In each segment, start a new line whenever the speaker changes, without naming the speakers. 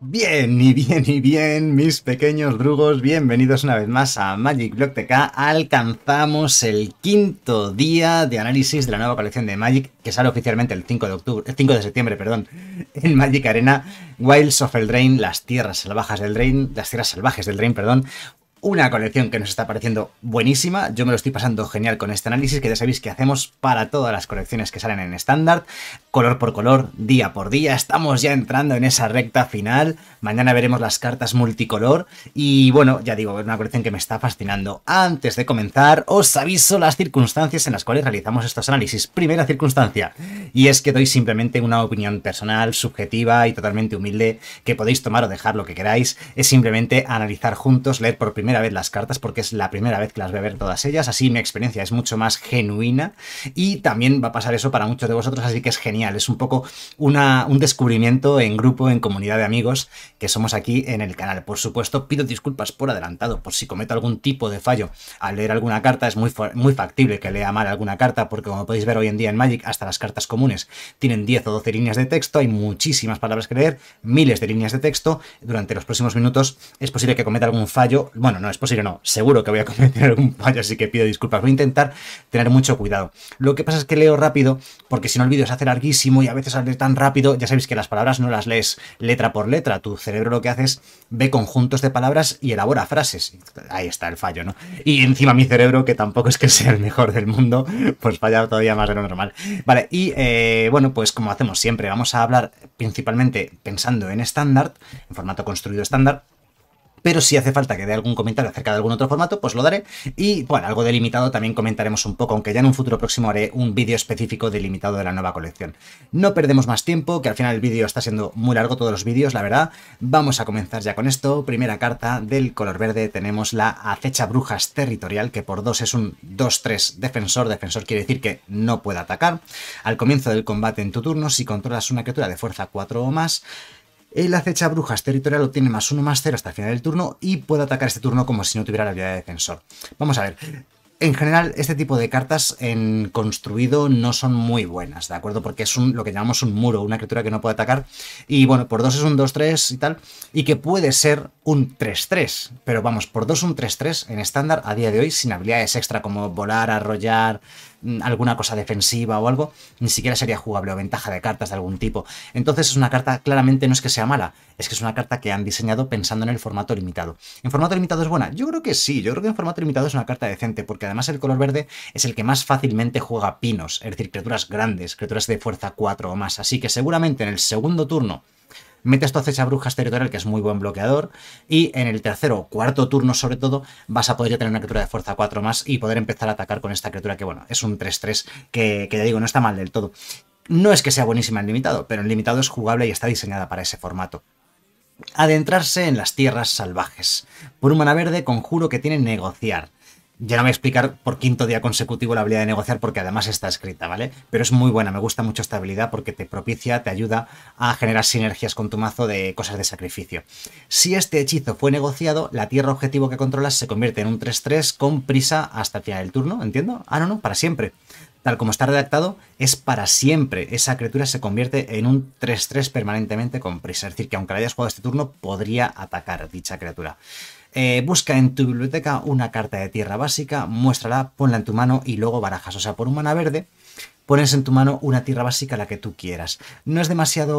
Bien, y bien, y bien, mis pequeños drugos, bienvenidos una vez más a Magic Block TK. Alcanzamos el quinto día de análisis de la nueva colección de Magic, que sale oficialmente el 5 de octubre, el 5 de septiembre, perdón, en Magic Arena, Wilds of Drain, las tierras salvajes del Drain, las tierras salvajes del Drain, perdón, una colección que nos está pareciendo buenísima. Yo me lo estoy pasando genial con este análisis que ya sabéis que hacemos para todas las colecciones que salen en estándar color por color, día por día. Estamos ya entrando en esa recta final. Mañana veremos las cartas multicolor. Y bueno, ya digo, es una colección que me está fascinando. Antes de comenzar, os aviso las circunstancias en las cuales realizamos estos análisis. Primera circunstancia, y es que doy simplemente una opinión personal, subjetiva y totalmente humilde, que podéis tomar o dejar lo que queráis. Es simplemente analizar juntos, leer por primera vez las cartas, porque es la primera vez que las voy a ver todas ellas. Así mi experiencia es mucho más genuina. Y también va a pasar eso para muchos de vosotros, así que es genial es un poco una, un descubrimiento en grupo, en comunidad de amigos que somos aquí en el canal. Por supuesto, pido disculpas por adelantado, por si cometo algún tipo de fallo al leer alguna carta. Es muy, muy factible que lea mal alguna carta, porque como podéis ver hoy en día en Magic, hasta las cartas comunes tienen 10 o 12 líneas de texto, hay muchísimas palabras que leer, miles de líneas de texto. Durante los próximos minutos es posible que cometa algún fallo. Bueno, no es posible, no, seguro que voy a cometer algún fallo, así que pido disculpas. Voy a intentar tener mucho cuidado. Lo que pasa es que leo rápido, porque si no olvido hacer se y a veces sale tan rápido, ya sabéis que las palabras no las lees letra por letra, tu cerebro lo que hace es ve conjuntos de palabras y elabora frases. Ahí está el fallo, ¿no? Y encima mi cerebro, que tampoco es que sea el mejor del mundo, pues falla todavía más de lo normal. Vale, y eh, bueno, pues como hacemos siempre, vamos a hablar principalmente pensando en estándar, en formato construido estándar, pero si hace falta que dé algún comentario acerca de algún otro formato, pues lo daré. Y bueno, algo delimitado también comentaremos un poco, aunque ya en un futuro próximo haré un vídeo específico delimitado de la nueva colección. No perdemos más tiempo, que al final el vídeo está siendo muy largo, todos los vídeos, la verdad. Vamos a comenzar ya con esto. Primera carta del color verde tenemos la acecha brujas territorial, que por 2 es un 2-3 defensor. Defensor quiere decir que no puede atacar. Al comienzo del combate en tu turno, si controlas una criatura de fuerza 4 o más, el acecha brujas territorial tiene más uno más 0 hasta el final del turno y puede atacar este turno como si no tuviera la habilidad de defensor. Vamos a ver. En general, este tipo de cartas en construido no son muy buenas, ¿de acuerdo? Porque es lo que llamamos un muro, una criatura que no puede atacar. Y bueno, por 2 es un 2-3 y tal. Y que puede ser un 3-3. Pero vamos, por 2 un 3-3 en estándar a día de hoy, sin habilidades extra como volar, arrollar, Mm, alguna cosa defensiva o algo, ni siquiera sería jugable o ventaja de cartas de algún tipo. Entonces es una carta, claramente no es que sea mala, es que es una carta que han diseñado pensando en el formato limitado. ¿En formato limitado es buena? Yo creo que sí, yo creo que en formato limitado es una carta decente, porque además el color verde es el que más fácilmente juega pinos, es decir, criaturas grandes, criaturas de fuerza 4 o más, así que seguramente en el segundo turno Metes tu acecha Brujas Territorial, que es muy buen bloqueador, y en el tercero o cuarto turno, sobre todo, vas a poder ya tener una criatura de fuerza 4 más y poder empezar a atacar con esta criatura que, bueno, es un 3-3 que, que ya digo, no está mal del todo. No es que sea buenísima en limitado, pero en limitado es jugable y está diseñada para ese formato. Adentrarse en las tierras salvajes. Por un mana verde, conjuro que tiene negociar. Ya no voy a explicar por quinto día consecutivo la habilidad de negociar porque además está escrita, ¿vale? Pero es muy buena, me gusta mucho esta habilidad porque te propicia, te ayuda a generar sinergias con tu mazo de cosas de sacrificio. Si este hechizo fue negociado, la tierra objetivo que controlas se convierte en un 3-3 con prisa hasta el final del turno, ¿entiendo? Ah, no, no, para siempre. Tal como está redactado, es para siempre. Esa criatura se convierte en un 3-3 permanentemente con prisa. Es decir, que aunque la hayas jugado este turno, podría atacar dicha criatura. Eh, busca en tu biblioteca una carta de tierra básica, muéstrala, ponla en tu mano y luego barajas. O sea, por un mana verde pones en tu mano una tierra básica la que tú quieras. No es demasiado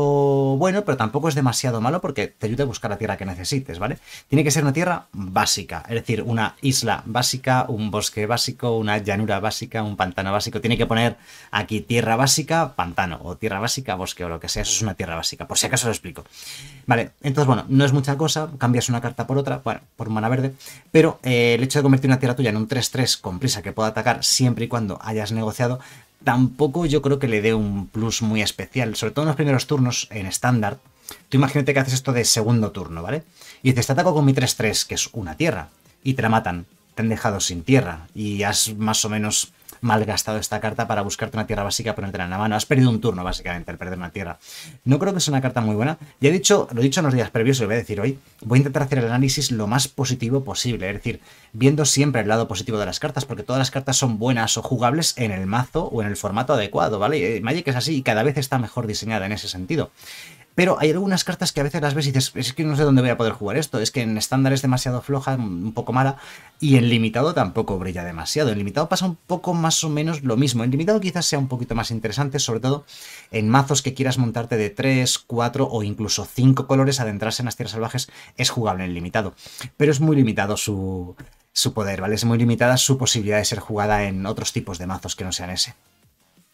bueno, pero tampoco es demasiado malo porque te ayuda a buscar la tierra que necesites, ¿vale? Tiene que ser una tierra básica, es decir, una isla básica, un bosque básico, una llanura básica, un pantano básico. Tiene que poner aquí tierra básica, pantano, o tierra básica, bosque, o lo que sea. Eso es una tierra básica, por si acaso lo explico. Vale, entonces, bueno, no es mucha cosa, cambias una carta por otra, bueno, por mana verde, pero eh, el hecho de convertir una tierra tuya en un 3-3 con prisa que pueda atacar siempre y cuando hayas negociado tampoco yo creo que le dé un plus muy especial, sobre todo en los primeros turnos en estándar. Tú imagínate que haces esto de segundo turno, ¿vale? Y dices, te ataco con mi 3-3, que es una tierra, y te la matan, te han dejado sin tierra, y has más o menos malgastado esta carta para buscarte una tierra básica para ponértela en la mano. Has perdido un turno, básicamente, al perder una tierra. No creo que sea una carta muy buena. Ya he dicho, lo he dicho en los días previos, lo voy a decir hoy. Voy a intentar hacer el análisis lo más positivo posible. Es decir, viendo siempre el lado positivo de las cartas, porque todas las cartas son buenas o jugables en el mazo o en el formato adecuado, ¿vale? Eh, Magic es así y cada vez está mejor diseñada en ese sentido. Pero hay algunas cartas que a veces las ves y dices, es que no sé dónde voy a poder jugar esto. Es que en estándar es demasiado floja, un poco mala. Y en limitado tampoco brilla demasiado. En limitado pasa un poco más o menos lo mismo. En limitado quizás sea un poquito más interesante, sobre todo en mazos que quieras montarte de 3, 4 o incluso 5 colores, adentrarse en las tierras salvajes es jugable en limitado. Pero es muy limitado su, su poder, ¿vale? Es muy limitada su posibilidad de ser jugada en otros tipos de mazos que no sean ese.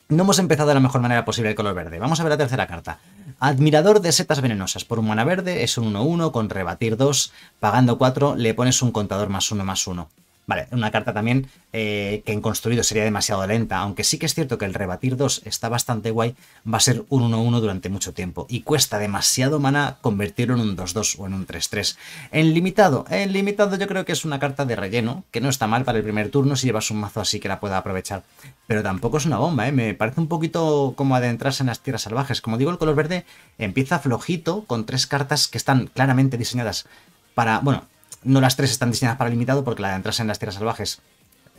No hemos empezado de la mejor manera posible el color verde. Vamos a ver la tercera carta. Admirador de setas venenosas. Por un mana verde es un 1-1 con rebatir 2. Pagando 4 le pones un contador más 1 más 1. Vale, una carta también eh, que en construido sería demasiado lenta, aunque sí que es cierto que el rebatir 2 está bastante guay, va a ser un 1-1 durante mucho tiempo y cuesta demasiado mana convertirlo en un 2-2 o en un 3-3. En limitado, en limitado yo creo que es una carta de relleno, que no está mal para el primer turno si llevas un mazo así que la pueda aprovechar, pero tampoco es una bomba, ¿eh? me parece un poquito como adentrarse en las tierras salvajes. Como digo, el color verde empieza flojito con tres cartas que están claramente diseñadas para, bueno, no las tres están diseñadas para limitado, porque la de entrarse en las tierras salvajes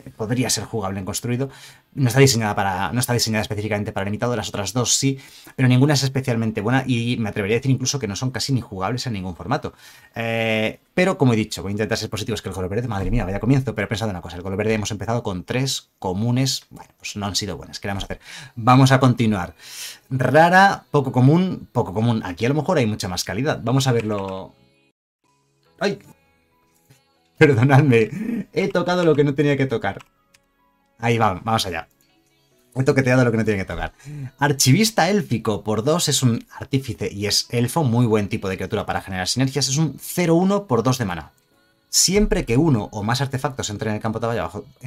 eh, podría ser jugable en construido. No está diseñada para. No está diseñada específicamente para limitado, las otras dos sí, pero ninguna es especialmente buena. Y me atrevería a decir incluso que no son casi ni jugables en ningún formato. Eh, pero como he dicho, voy a intentar ser positivo. Es que el color verde, madre mía, vaya comienzo. Pero he pensado una cosa: el color verde hemos empezado con tres comunes. Bueno, pues no han sido buenas. ¿Qué vamos a hacer? Vamos a continuar. Rara, poco común, poco común. Aquí a lo mejor hay mucha más calidad. Vamos a verlo. ¡Ay! Perdonadme, he tocado lo que no tenía que tocar. Ahí vamos, vamos allá. He toqueteado lo que no tenía que tocar. Archivista élfico por 2 es un artífice y es elfo, muy buen tipo de criatura para generar sinergias. Es un 0-1 por 2 de mana. Siempre que uno o más artefactos entren en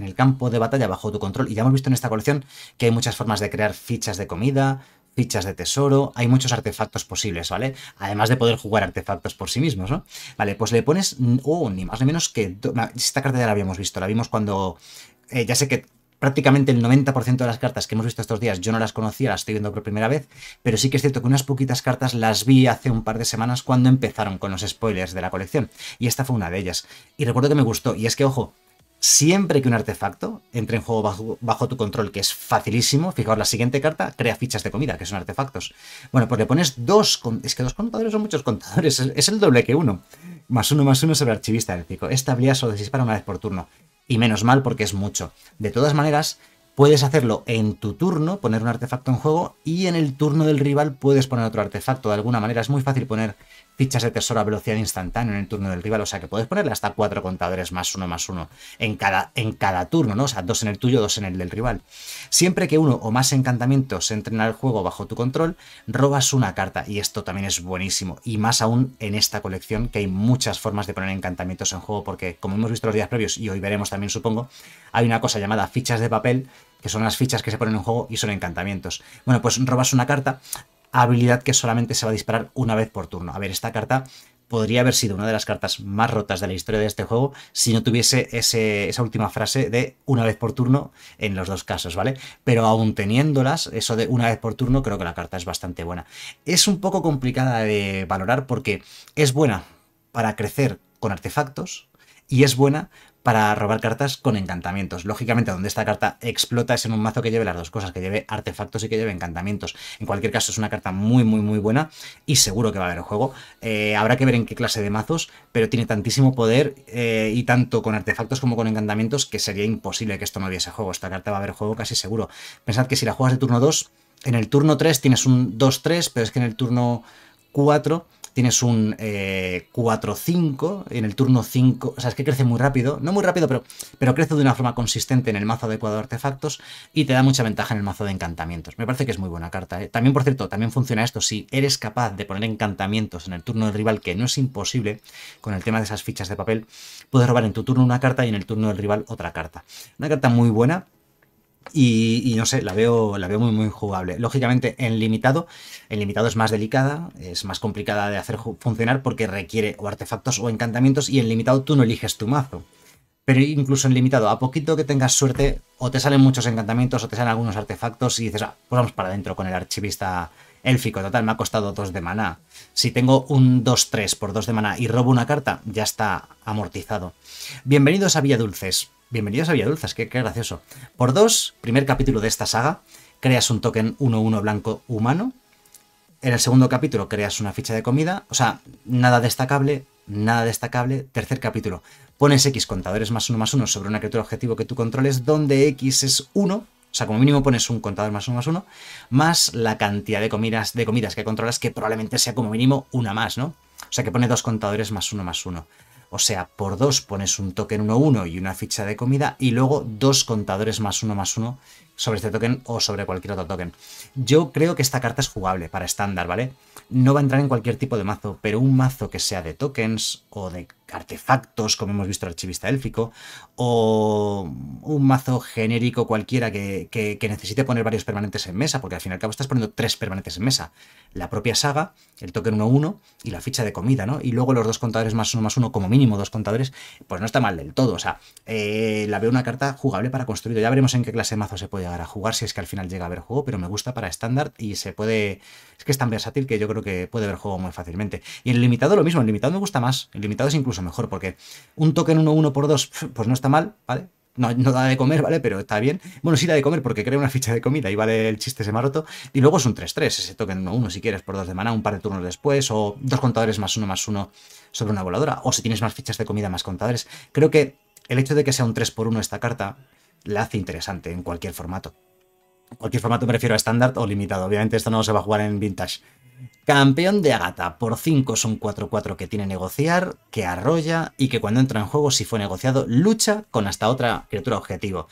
el campo de batalla bajo tu control, y ya hemos visto en esta colección que hay muchas formas de crear fichas de comida, fichas de tesoro, hay muchos artefactos posibles, ¿vale? Además de poder jugar artefactos por sí mismos, ¿no? Vale, pues le pones, mm, oh, ni más ni menos que... Esta carta ya la habíamos visto, la vimos cuando... Eh, ya sé que prácticamente el 90% de las cartas que hemos visto estos días yo no las conocía, las estoy viendo por primera vez, pero sí que es cierto que unas poquitas cartas las vi hace un par de semanas cuando empezaron con los spoilers de la colección, y esta fue una de ellas. Y recuerdo que me gustó, y es que, ojo, siempre que un artefacto entre en juego bajo, tu control, que es facilísimo, fijaos, la siguiente carta crea fichas de comida, que son artefactos. Bueno, pues le pones dos... contadores, Es que dos contadores son muchos contadores, es, el doble que uno. Más uno, más uno sobre archivista chico. Esta habilidad solo dispara una vez por turno. Y menos mal porque es mucho. De todas maneras, puedes hacerlo en tu turno, poner un artefacto en juego, y en el turno del rival puedes poner otro artefacto. De alguna manera es muy fácil poner fichas de tesoro a velocidad instantánea en el turno del rival. O sea que puedes ponerle hasta cuatro contadores más uno más uno en cada, en cada turno, ¿no? O sea, dos en el tuyo, dos en el del rival. Siempre que uno o más encantamientos entren al juego bajo tu control, robas una carta. Y esto también es buenísimo. Y más aún en esta colección, que hay muchas formas de poner encantamientos en juego, porque como hemos visto los días previos, y hoy veremos también, supongo, hay una cosa llamada fichas de papel que son las fichas que se ponen en juego y son encantamientos. Bueno, pues robas una carta, habilidad que solamente se va a disparar una vez por turno. A ver, esta carta podría haber sido una de las cartas más rotas de la historia de este juego si no tuviese esa última frase de una vez por turno en los dos casos, ¿vale? Pero aún teniéndolas, eso de una vez por turno, creo que la carta es bastante buena. Es un poco complicada de valorar porque es buena para crecer con artefactos y es buena para robar cartas con encantamientos. Lógicamente, donde esta carta explota es en un mazo que lleve las dos cosas, que lleve artefactos y que lleve encantamientos. En cualquier caso, es una carta muy, muy, muy buena y seguro que va a haber juego. Eh, habrá que ver en qué clase de mazos, pero tiene tantísimo poder eh, y tanto con artefactos como con encantamientos que sería imposible que esto no viese juego. Esta carta va a haber juego casi seguro. Pensad que si la juegas de turno 2, en el turno 3 tienes un 2-3, pero es que en el turno 4 Tienes un 4-5 eh, en el turno 5. O sea, es que crece muy rápido. No muy rápido, pero, pero crece de una forma consistente en el mazo adecuado de artefactos y te da mucha ventaja en el mazo de encantamientos. Me parece que es muy buena carta. ¿eh? También, por cierto, también funciona esto. Si eres capaz de poner encantamientos en el turno del rival, que no es imposible con el tema de esas fichas de papel, puedes robar en tu turno una carta y en el turno del rival otra carta. Una carta muy buena y, no sé, la veo, la veo muy, muy jugable. Lógicamente, en limitado, en limitado es más delicada, es más complicada de hacer funcionar porque requiere o artefactos o encantamientos y en limitado tú no eliges tu mazo. Pero incluso en limitado, a poquito que tengas suerte, o te salen muchos encantamientos o te salen algunos artefactos y dices, ah, pues vamos para adentro con el archivista élfico, total, me ha costado 2 de maná. Si tengo un 2-3 por 2 de maná y robo una carta, ya está amortizado. Bienvenidos a Villa Dulces Bienvenidos a Villadulzas, qué, qué gracioso. Por dos, primer capítulo de esta saga, creas un token 1-1 blanco humano. En el segundo capítulo creas una ficha de comida, o sea, nada destacable, nada destacable. Tercer capítulo, pones X contadores más uno más uno sobre una criatura objetivo que tú controles, donde X es 1, o sea, como mínimo pones un contador más uno más uno, más la cantidad de comidas, de comidas que controlas, que probablemente sea como mínimo una más, ¿no? O sea, que pone dos contadores más uno más uno. O sea, por dos pones un token 1-1 y una ficha de comida y luego dos contadores más uno más uno sobre este token o sobre cualquier otro token. Yo creo que esta carta es jugable para estándar, ¿vale? No va a entrar en cualquier tipo de mazo, pero un mazo que sea de tokens o de artefactos, como hemos visto el archivista élfico, o un mazo genérico cualquiera que, necesite poner varios permanentes en mesa, porque al fin y al cabo estás poniendo tres permanentes en mesa. La propia saga, el token 1-1 y la ficha de comida, ¿no? Y luego los dos contadores más uno más uno, como mínimo dos contadores, pues no está mal del todo. O sea, eh, la veo una carta jugable para construir, Ya veremos en qué clase de mazo se puede llegar a jugar, si es que al final llega a ver juego, pero me gusta para estándar y se puede... Es que es tan versátil que yo creo que puede ver juego muy fácilmente. Y en el limitado lo mismo, el limitado me gusta más. El limitado es incluso mejor, porque un token 1-1 por 2, pues no está mal, ¿vale? No, da de comer, ¿vale? Pero está bien. Bueno, sí da de comer porque crea una ficha de comida y vale el chiste se maroto. Y luego es un 3-3, ese token 1-1 si quieres, por 2 de mana, un par de turnos después, o dos contadores más uno más uno sobre una voladora. O si tienes más fichas de comida, más contadores. Creo que el hecho de que sea un 3 por 1 esta carta la hace interesante en cualquier formato. Cualquier formato me refiero a estándar o limitado. Obviamente esto no se va a jugar en vintage. Campeón de Agata por 5 son 4-4 que tiene negociar, que arrolla y que cuando entra en juego, si fue negociado, lucha con hasta otra criatura objetivo.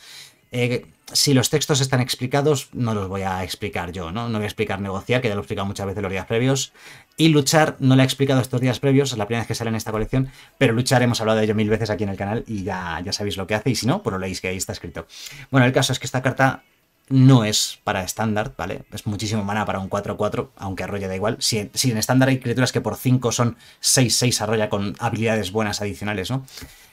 Eh, si los textos están explicados, no los voy a explicar yo, ¿no? No voy a explicar negociar, que ya lo he explicado muchas veces en los días previos. Y luchar, no lo he explicado estos días previos, es la primera vez que sale en esta colección, pero luchar hemos hablado de ello mil veces aquí en el canal y ya, ya sabéis lo que hace, y si no, por pues lo leéis que ahí está escrito. Bueno, el caso es que esta carta no es para estándar, ¿vale? Es muchísimo mana para un 4-4, aunque arrolla da igual. Si, en estándar hay criaturas que por 5 son 6-6 arrolla con habilidades buenas adicionales, ¿no?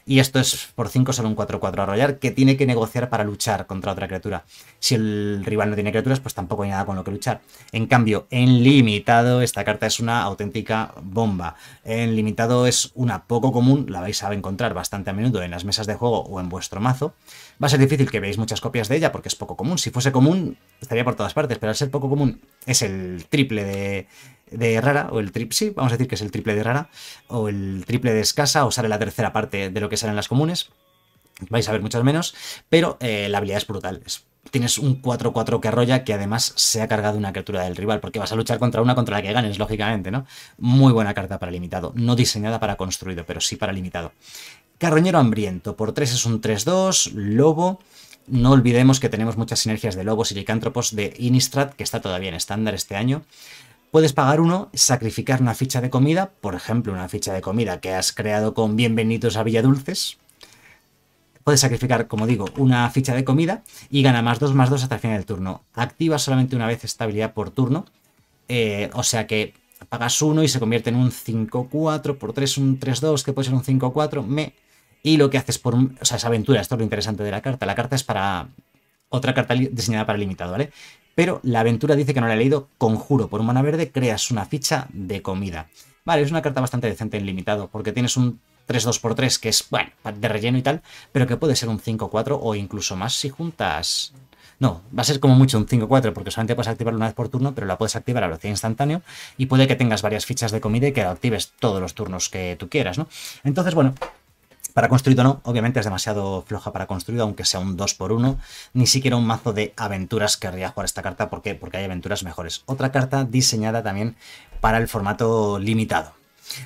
Y esto es por 5 solo un 4-4 arrollar que tiene que negociar para luchar contra otra criatura. Si el rival no tiene criaturas, pues tampoco hay nada con lo que luchar. En cambio, en limitado, esta carta es una auténtica bomba. En limitado es una poco común, la vais a encontrar bastante a menudo en las mesas de juego o en vuestro mazo. Va a ser difícil que veáis muchas copias de ella porque es poco común. Si fuese común, estaría por todas partes, pero al ser poco común es el triple de, rara, o el vamos a decir que es el triple de rara, o el triple de escasa, o sale la tercera parte de lo que salen las comunes. Vais a ver muchas menos, pero eh, la habilidad es brutal, es tienes un 4-4 que arrolla que además se ha cargado una criatura del rival, porque vas a luchar contra una contra la que ganes, lógicamente, ¿no? Muy buena carta para limitado, no diseñada para construido, pero sí para limitado. Carroñero hambriento, por 3 es un 3-2, lobo. No olvidemos que tenemos muchas sinergias de lobos y licántropos de Innistrad, que está todavía en estándar este año. Puedes pagar uno, sacrificar una ficha de comida, por ejemplo, una ficha de comida que has creado con Bienvenidos a Villadulces, Puedes sacrificar, como digo, una ficha de comida y gana más 2, más 2 hasta el final del turno. Activa solamente una vez esta habilidad por turno. Eh, o sea que pagas 1 y se convierte en un 5-4, por 3 un 3-2, que puede ser un 5-4, me... Y lo que haces por... O sea, esa aventura, esto es lo interesante de la carta. La carta es para... Otra carta diseñada para limitado, ¿vale? Pero la aventura dice que no la he leído. Conjuro por un mana verde, creas una ficha de comida. Vale, es una carta bastante decente en limitado, porque tienes un 3-2x3, que es, bueno, de relleno y tal, pero que puede ser un 5-4 o incluso más si juntas... No, va a ser como mucho un 5-4 porque solamente puedes activarlo una vez por turno, pero la puedes activar a velocidad instantánea y puede que tengas varias fichas de comida y que la actives todos los turnos que tú quieras, ¿no? Entonces, bueno, para construido no, obviamente es demasiado floja para construir, aunque sea un 2x1. Ni siquiera un mazo de aventuras querría jugar esta carta. ¿Por qué? Porque hay aventuras mejores. Otra carta diseñada también para el formato limitado.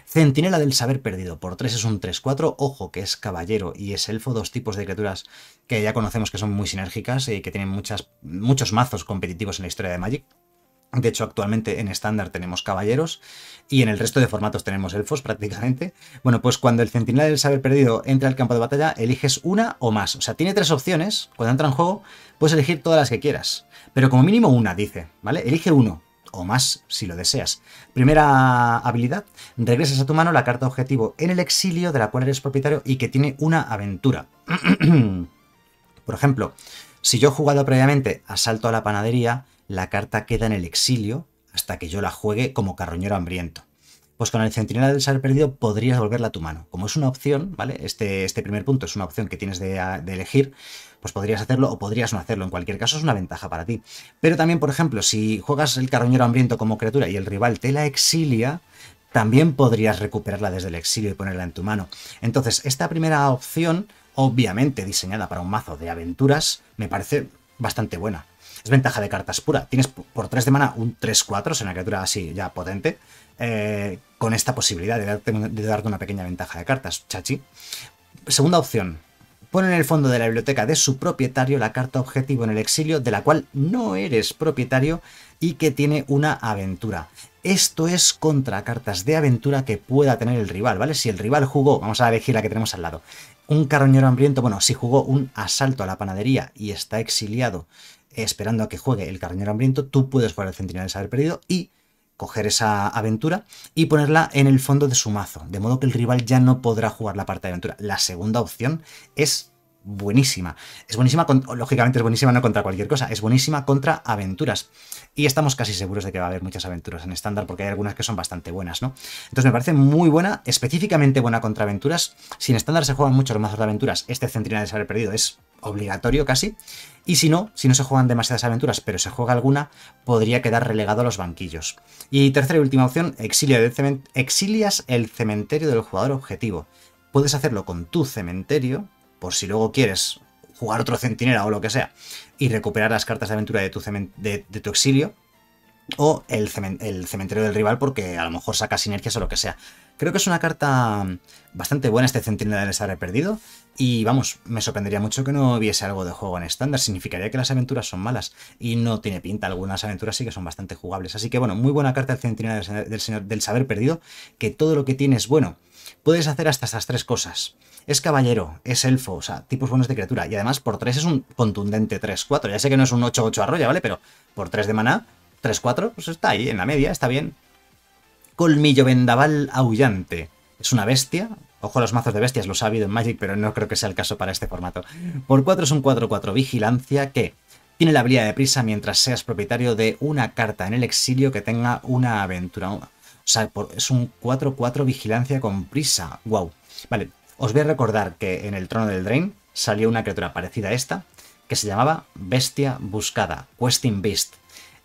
Centinela del Saber Perdido, por 3 es un 3-4, ojo que es caballero y es elfo, dos tipos de criaturas que ya conocemos que son muy sinérgicas y que tienen muchos mazos competitivos en la historia de Magic. De hecho, actualmente en estándar tenemos caballeros y en el resto de formatos tenemos elfos prácticamente. Bueno, pues cuando el centinela del saber perdido entra al campo de batalla, eliges una o más. O sea, tiene tres opciones. Cuando entra en juego, puedes elegir todas las que quieras. Pero como mínimo una, dice, ¿vale? Elige uno o más si lo deseas. Primera habilidad, regresas a tu mano la carta objetivo en el exilio de la cual eres propietario y que tiene una aventura. Por ejemplo, si yo he jugado previamente Asalto a la Panadería, la carta queda en el exilio hasta que yo la juegue como carroñero hambriento pues con el centinela del ser perdido podrías volverla a tu mano. Como es una opción, ¿vale? Este, este primer punto es una opción que tienes de, de, elegir, pues podrías hacerlo o podrías no hacerlo. En cualquier caso, es una ventaja para ti. Pero también, por ejemplo, si juegas el carroñero hambriento como criatura y el rival te la exilia, también podrías recuperarla desde el exilio y ponerla en tu mano. Entonces, esta primera opción, obviamente diseñada para un mazo de aventuras, me parece bastante buena. Es ventaja de cartas pura. Tienes por 3 de mana un 3-4, es una criatura así ya potente, eh, con esta posibilidad de darte, de darte una pequeña ventaja de cartas, chachi. Segunda opción, pone en el fondo de la biblioteca de su propietario la carta objetivo en el exilio de la cual no eres propietario y que tiene una aventura. Esto es contra cartas de aventura que pueda tener el rival, ¿vale? Si el rival jugó, vamos a elegir la que tenemos al lado, un carroñero hambriento, bueno, si jugó un asalto a la panadería y está exiliado esperando a que juegue el carroñero hambriento, tú puedes jugar el centinela de saber perdido y coger esa aventura y ponerla en el fondo de su mazo, de modo que el rival ya no podrá jugar la parte de aventura. La segunda opción es buenísima. Es buenísima, lógicamente es buenísima no contra cualquier cosa, es buenísima contra aventuras. Y estamos casi seguros de que va a haber muchas aventuras en estándar, porque hay algunas que son bastante buenas, ¿no? Entonces me parece muy buena, específicamente buena contra aventuras. Si en estándar se juegan muchos mazos de aventuras, este centinela de saber perdido es obligatorio casi, y si no, si no se juegan demasiadas aventuras, pero se juega alguna, podría quedar relegado a los banquillos. Y tercera y última opción, exilias el cementerio del jugador objetivo. Puedes hacerlo con tu cementerio, por si luego quieres jugar otro centinela o lo que sea, y recuperar las cartas de aventura de tu, exilio, o el, el cementerio del rival porque a lo mejor saca sinergias o lo que sea. Creo que es una carta bastante buena este Centinela del Saber Perdido. Y vamos, me sorprendería mucho que no hubiese algo de juego en estándar. Significaría que las aventuras son malas. Y no tiene pinta. Algunas aventuras sí que son bastante jugables. Así que bueno, muy buena carta el Centinela del, del Saber Perdido. Que todo lo que tiene es bueno. Puedes hacer hasta estas tres cosas. Es caballero, es elfo, o sea, tipos buenos de criatura. Y además por 3 es un contundente 3-4. Ya sé que no es un 8-8 arroya, ¿vale? Pero por 3 de maná, 3-4, pues está ahí, en la media, está bien colmillo vendaval aullante. Es una bestia. Ojo a los mazos de bestias, los ha habido en Magic, pero no creo que sea el caso para este formato. Por 4 es un 4-4 vigilancia que tiene la habilidad de prisa mientras seas propietario de una carta en el exilio que tenga una aventura. O sea, es un 4-4 vigilancia con prisa. Wow. Vale, os voy a recordar que en el trono del Drain salió una criatura parecida a esta, que se llamaba Bestia Buscada, Questing Beast.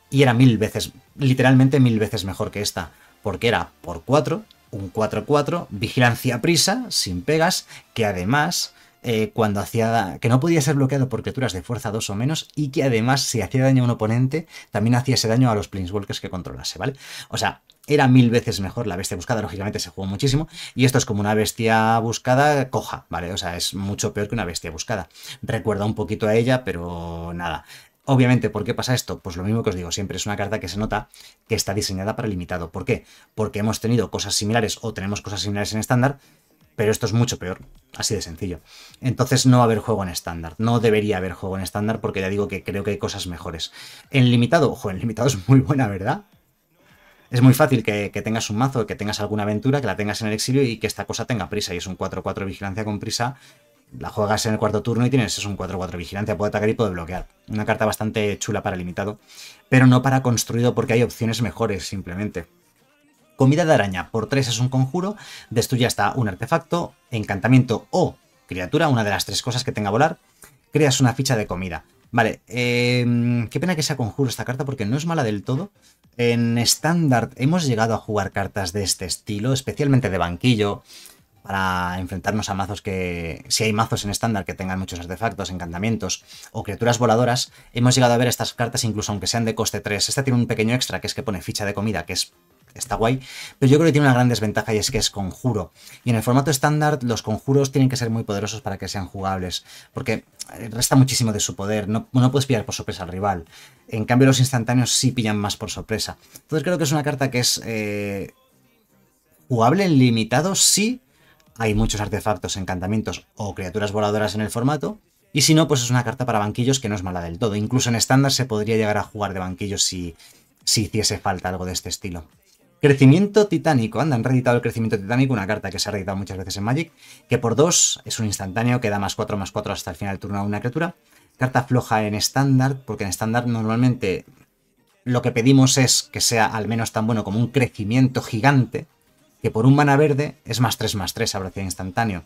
Y era mil veces, literalmente mil veces mejor que esta porque era por 4, un 4-4, vigilancia prisa, sin pegas, que además eh, cuando hacía que no podía ser bloqueado por criaturas de fuerza 2 o menos y que además si hacía daño a un oponente también hacía ese daño a los planeswalkers que controlase, ¿vale? O sea, era mil veces mejor la bestia buscada, lógicamente se jugó muchísimo y esto es como una bestia buscada coja, ¿vale? O sea, es mucho peor que una bestia buscada. Recuerda un poquito a ella, pero nada. Obviamente, ¿por qué pasa esto? Pues lo mismo que os digo siempre, es una carta que se nota que está diseñada para limitado. ¿Por qué? Porque hemos tenido cosas similares o tenemos cosas similares en estándar, pero esto es mucho peor, así de sencillo. Entonces no va a haber juego en estándar, no debería haber juego en estándar porque ya digo que creo que hay cosas mejores. En limitado, ojo, en limitado es muy buena, ¿verdad? Es muy fácil que, tengas un mazo, que tengas alguna aventura, que la tengas en el exilio y que esta cosa tenga prisa. Y es un 4-4 vigilancia con prisa la juegas en el cuarto turno y tienes es un 4-4 vigilancia, puede atacar y puede bloquear. Una carta bastante chula para limitado, pero no para construido porque hay opciones mejores simplemente. Comida de araña, por 3 es un conjuro, destruye hasta un artefacto, encantamiento o criatura, una de las tres cosas que tenga volar, creas una ficha de comida. Vale, em, qué pena que sea conjuro esta carta porque no es mala del todo. En estándar hemos llegado a jugar cartas de este estilo, especialmente de banquillo, para enfrentarnos a mazos que, si hay mazos en estándar que tengan muchos artefactos, encantamientos o criaturas voladoras, hemos llegado a ver estas cartas incluso aunque sean de coste 3. Esta tiene un pequeño extra que es que pone ficha de comida, que es está guay, pero yo creo que tiene una gran desventaja y es que es conjuro. Y en el formato estándar los conjuros tienen que ser muy poderosos para que sean jugables, porque eh, resta muchísimo de su poder, no, puedes pillar por sorpresa al rival. En cambio los instantáneos sí pillan más por sorpresa. Entonces creo que es una carta que es eh, jugable en limitado, sí, hay muchos artefactos, encantamientos o criaturas voladoras en el formato, y si no, pues es una carta para banquillos que no es mala del todo. Incluso en estándar se podría llegar a jugar de banquillos si, hiciese falta algo de este estilo. Crecimiento titánico. Anda, han reeditado el crecimiento titánico, una carta que se ha reeditado muchas veces en Magic, que por 2 es un instantáneo que da más 4 más 4 hasta el final del turno a una criatura. Carta floja en estándar, porque en estándar normalmente lo que pedimos es que sea al menos tan bueno como un crecimiento gigante, que por un mana verde es más 3 más 3 a instantáneo.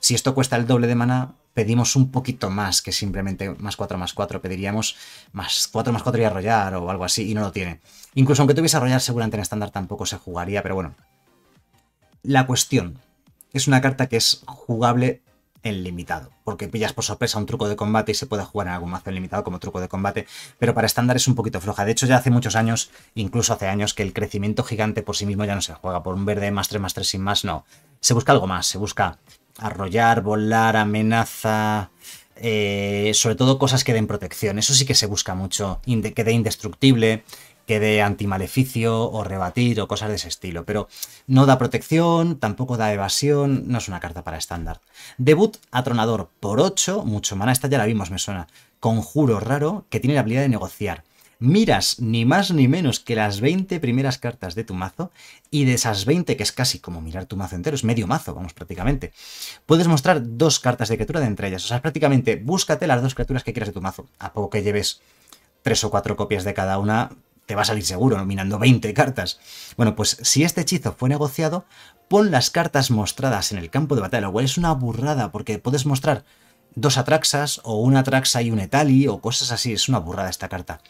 Si esto cuesta el doble de mana, pedimos un poquito más que simplemente más 4 más 4. Pediríamos más 4 más 4 y arrollar o algo así, y no lo tiene. Incluso aunque tuviese arrollar, seguramente en estándar tampoco se jugaría, pero bueno. La cuestión. Es una carta que es jugable en limitado, porque pillas por sorpresa un truco de combate y se puede jugar en algún mazo en limitado como truco de combate, pero para estándar es un poquito floja. De hecho, ya hace muchos años, incluso hace años, que el crecimiento gigante por sí mismo ya no se juega por un verde más 3 más 3 sin más, no. Se busca algo más, se busca arrollar, volar, amenaza, eh, sobre todo cosas que den protección. Eso sí que se busca mucho, que quede indestructible, que de antimaleficio o rebatir o cosas de ese estilo, pero no da protección, tampoco da evasión, no es una carta para estándar. Debut atronador por 8, mucho mana, esta ya la vimos, me suena. Conjuro raro que tiene la habilidad de negociar miras ni más ni menos que las 20 primeras cartas de tu mazo y de esas 20, que es casi como mirar tu mazo entero, es medio mazo, vamos prácticamente, puedes mostrar dos cartas de criatura de entre ellas. O sea, prácticamente búscate las dos criaturas que quieras de tu mazo. A poco que lleves tres o cuatro copias de cada una, te va a salir seguro, nominando 20 cartas. Bueno, pues si este hechizo fue negociado, pon las cartas mostradas en el campo de batalla, lo cual es una burrada, porque puedes mostrar dos atraxas, o una atraxa y un etali, o cosas así, es una burrada esta carta.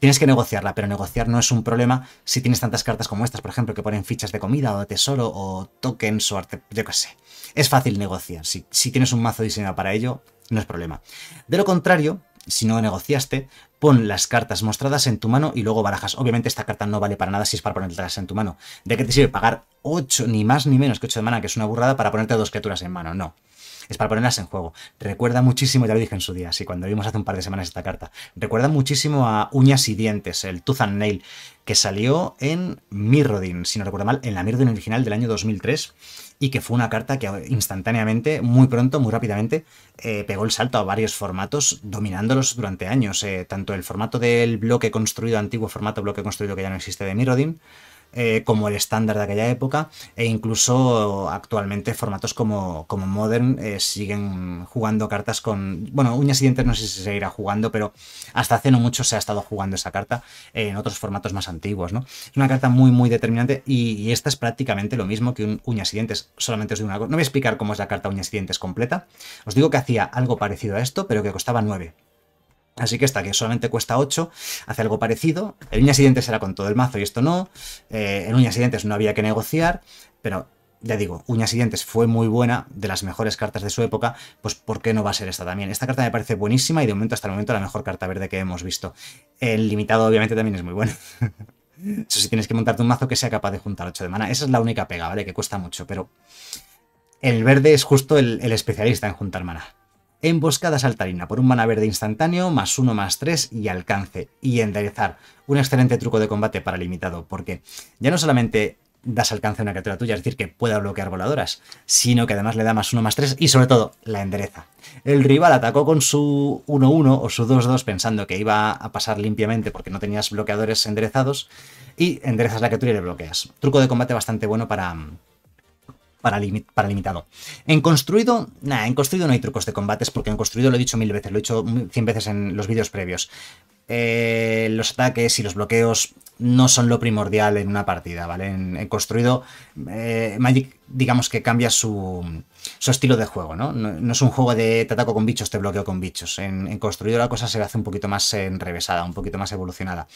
Tienes que negociarla, pero negociar no es un problema si tienes tantas cartas como estas, por ejemplo, que ponen fichas de comida o de tesoro o tokens o arte, yo qué sé. Es fácil negociar, si, si tienes un mazo diseñado para ello, no es problema. De lo contrario, si no negociaste, pon las cartas mostradas en tu mano y luego barajas. Obviamente esta carta no vale para nada si es para ponerlas en tu mano. ¿De qué te sirve pagar 8, ni más ni menos que 8 de mana, que es una burrada, para ponerte dos criaturas en mano? No. Es para ponerlas en juego. Recuerda muchísimo, ya lo dije en su día, sí, cuando vimos hace un par de semanas esta carta. Recuerda muchísimo a Uñas y Dientes, el Tooth and Nail, que salió en Mirrodin, si no recuerdo mal, en la Mirrodin original del año 2003 y que fue una carta que instantáneamente, muy pronto, muy rápidamente, eh, pegó el salto a varios formatos, dominándolos durante años, eh, tanto el formato del bloque construido, antiguo formato bloque construido que ya no existe de Mirrodin, eh, como el estándar de aquella época e incluso actualmente formatos como, como Modern eh, siguen jugando cartas con... Bueno, uñas y dientes no sé si se seguirá jugando, pero hasta hace no mucho se ha estado jugando esa carta eh, en otros formatos más antiguos, ¿no? Es una carta muy, muy determinante y, esta es prácticamente lo mismo que un uñas y dientes. Solamente os digo una cosa, no voy a explicar cómo es la carta uñas y dientes completa, os digo que hacía algo parecido a esto, pero que costaba 9. Así que esta que solamente cuesta 8 hace algo parecido. El uñas y dientes era con todo el mazo y esto no. El eh, en uñas y dientes no había que negociar. Pero ya digo, uñas y dientes fue muy buena, de las mejores cartas de su época. Pues ¿por qué no va a ser esta también? Esta carta me parece buenísima y de momento hasta el momento la mejor carta verde que hemos visto. El limitado obviamente también es muy bueno. Eso sí, tienes que montarte un mazo que sea capaz de juntar 8 de mana. Esa es la única pega, ¿vale? Que cuesta mucho, pero el verde es justo el, el especialista en juntar mana. Emboscada saltarina por un mana verde instantáneo, más uno más tres y alcance. Y enderezar. Un excelente truco de combate para limitado, porque ya no solamente das alcance a una criatura tuya, es decir, que pueda bloquear voladoras, sino que además le da más uno más 3 y sobre todo la endereza. El rival atacó con su 1-1 o su 2-2 pensando que iba a pasar limpiamente porque no tenías bloqueadores enderezados y enderezas la criatura y le bloqueas. Truco de combate bastante bueno para, para, limitado. En construido, nada, en construido no hay trucos de combates porque en construido lo he dicho mil veces, lo he dicho cien veces en los vídeos previos. Eh, los ataques y los bloqueos no son lo primordial en una partida, ¿vale? En, construido, eh, Magic, digamos que cambia su, su estilo de juego, ¿no? ¿no? es un juego de te ataco con bichos, te bloqueo con bichos. En, construido la cosa se hace un poquito más enrevesada, un poquito más evolucionada.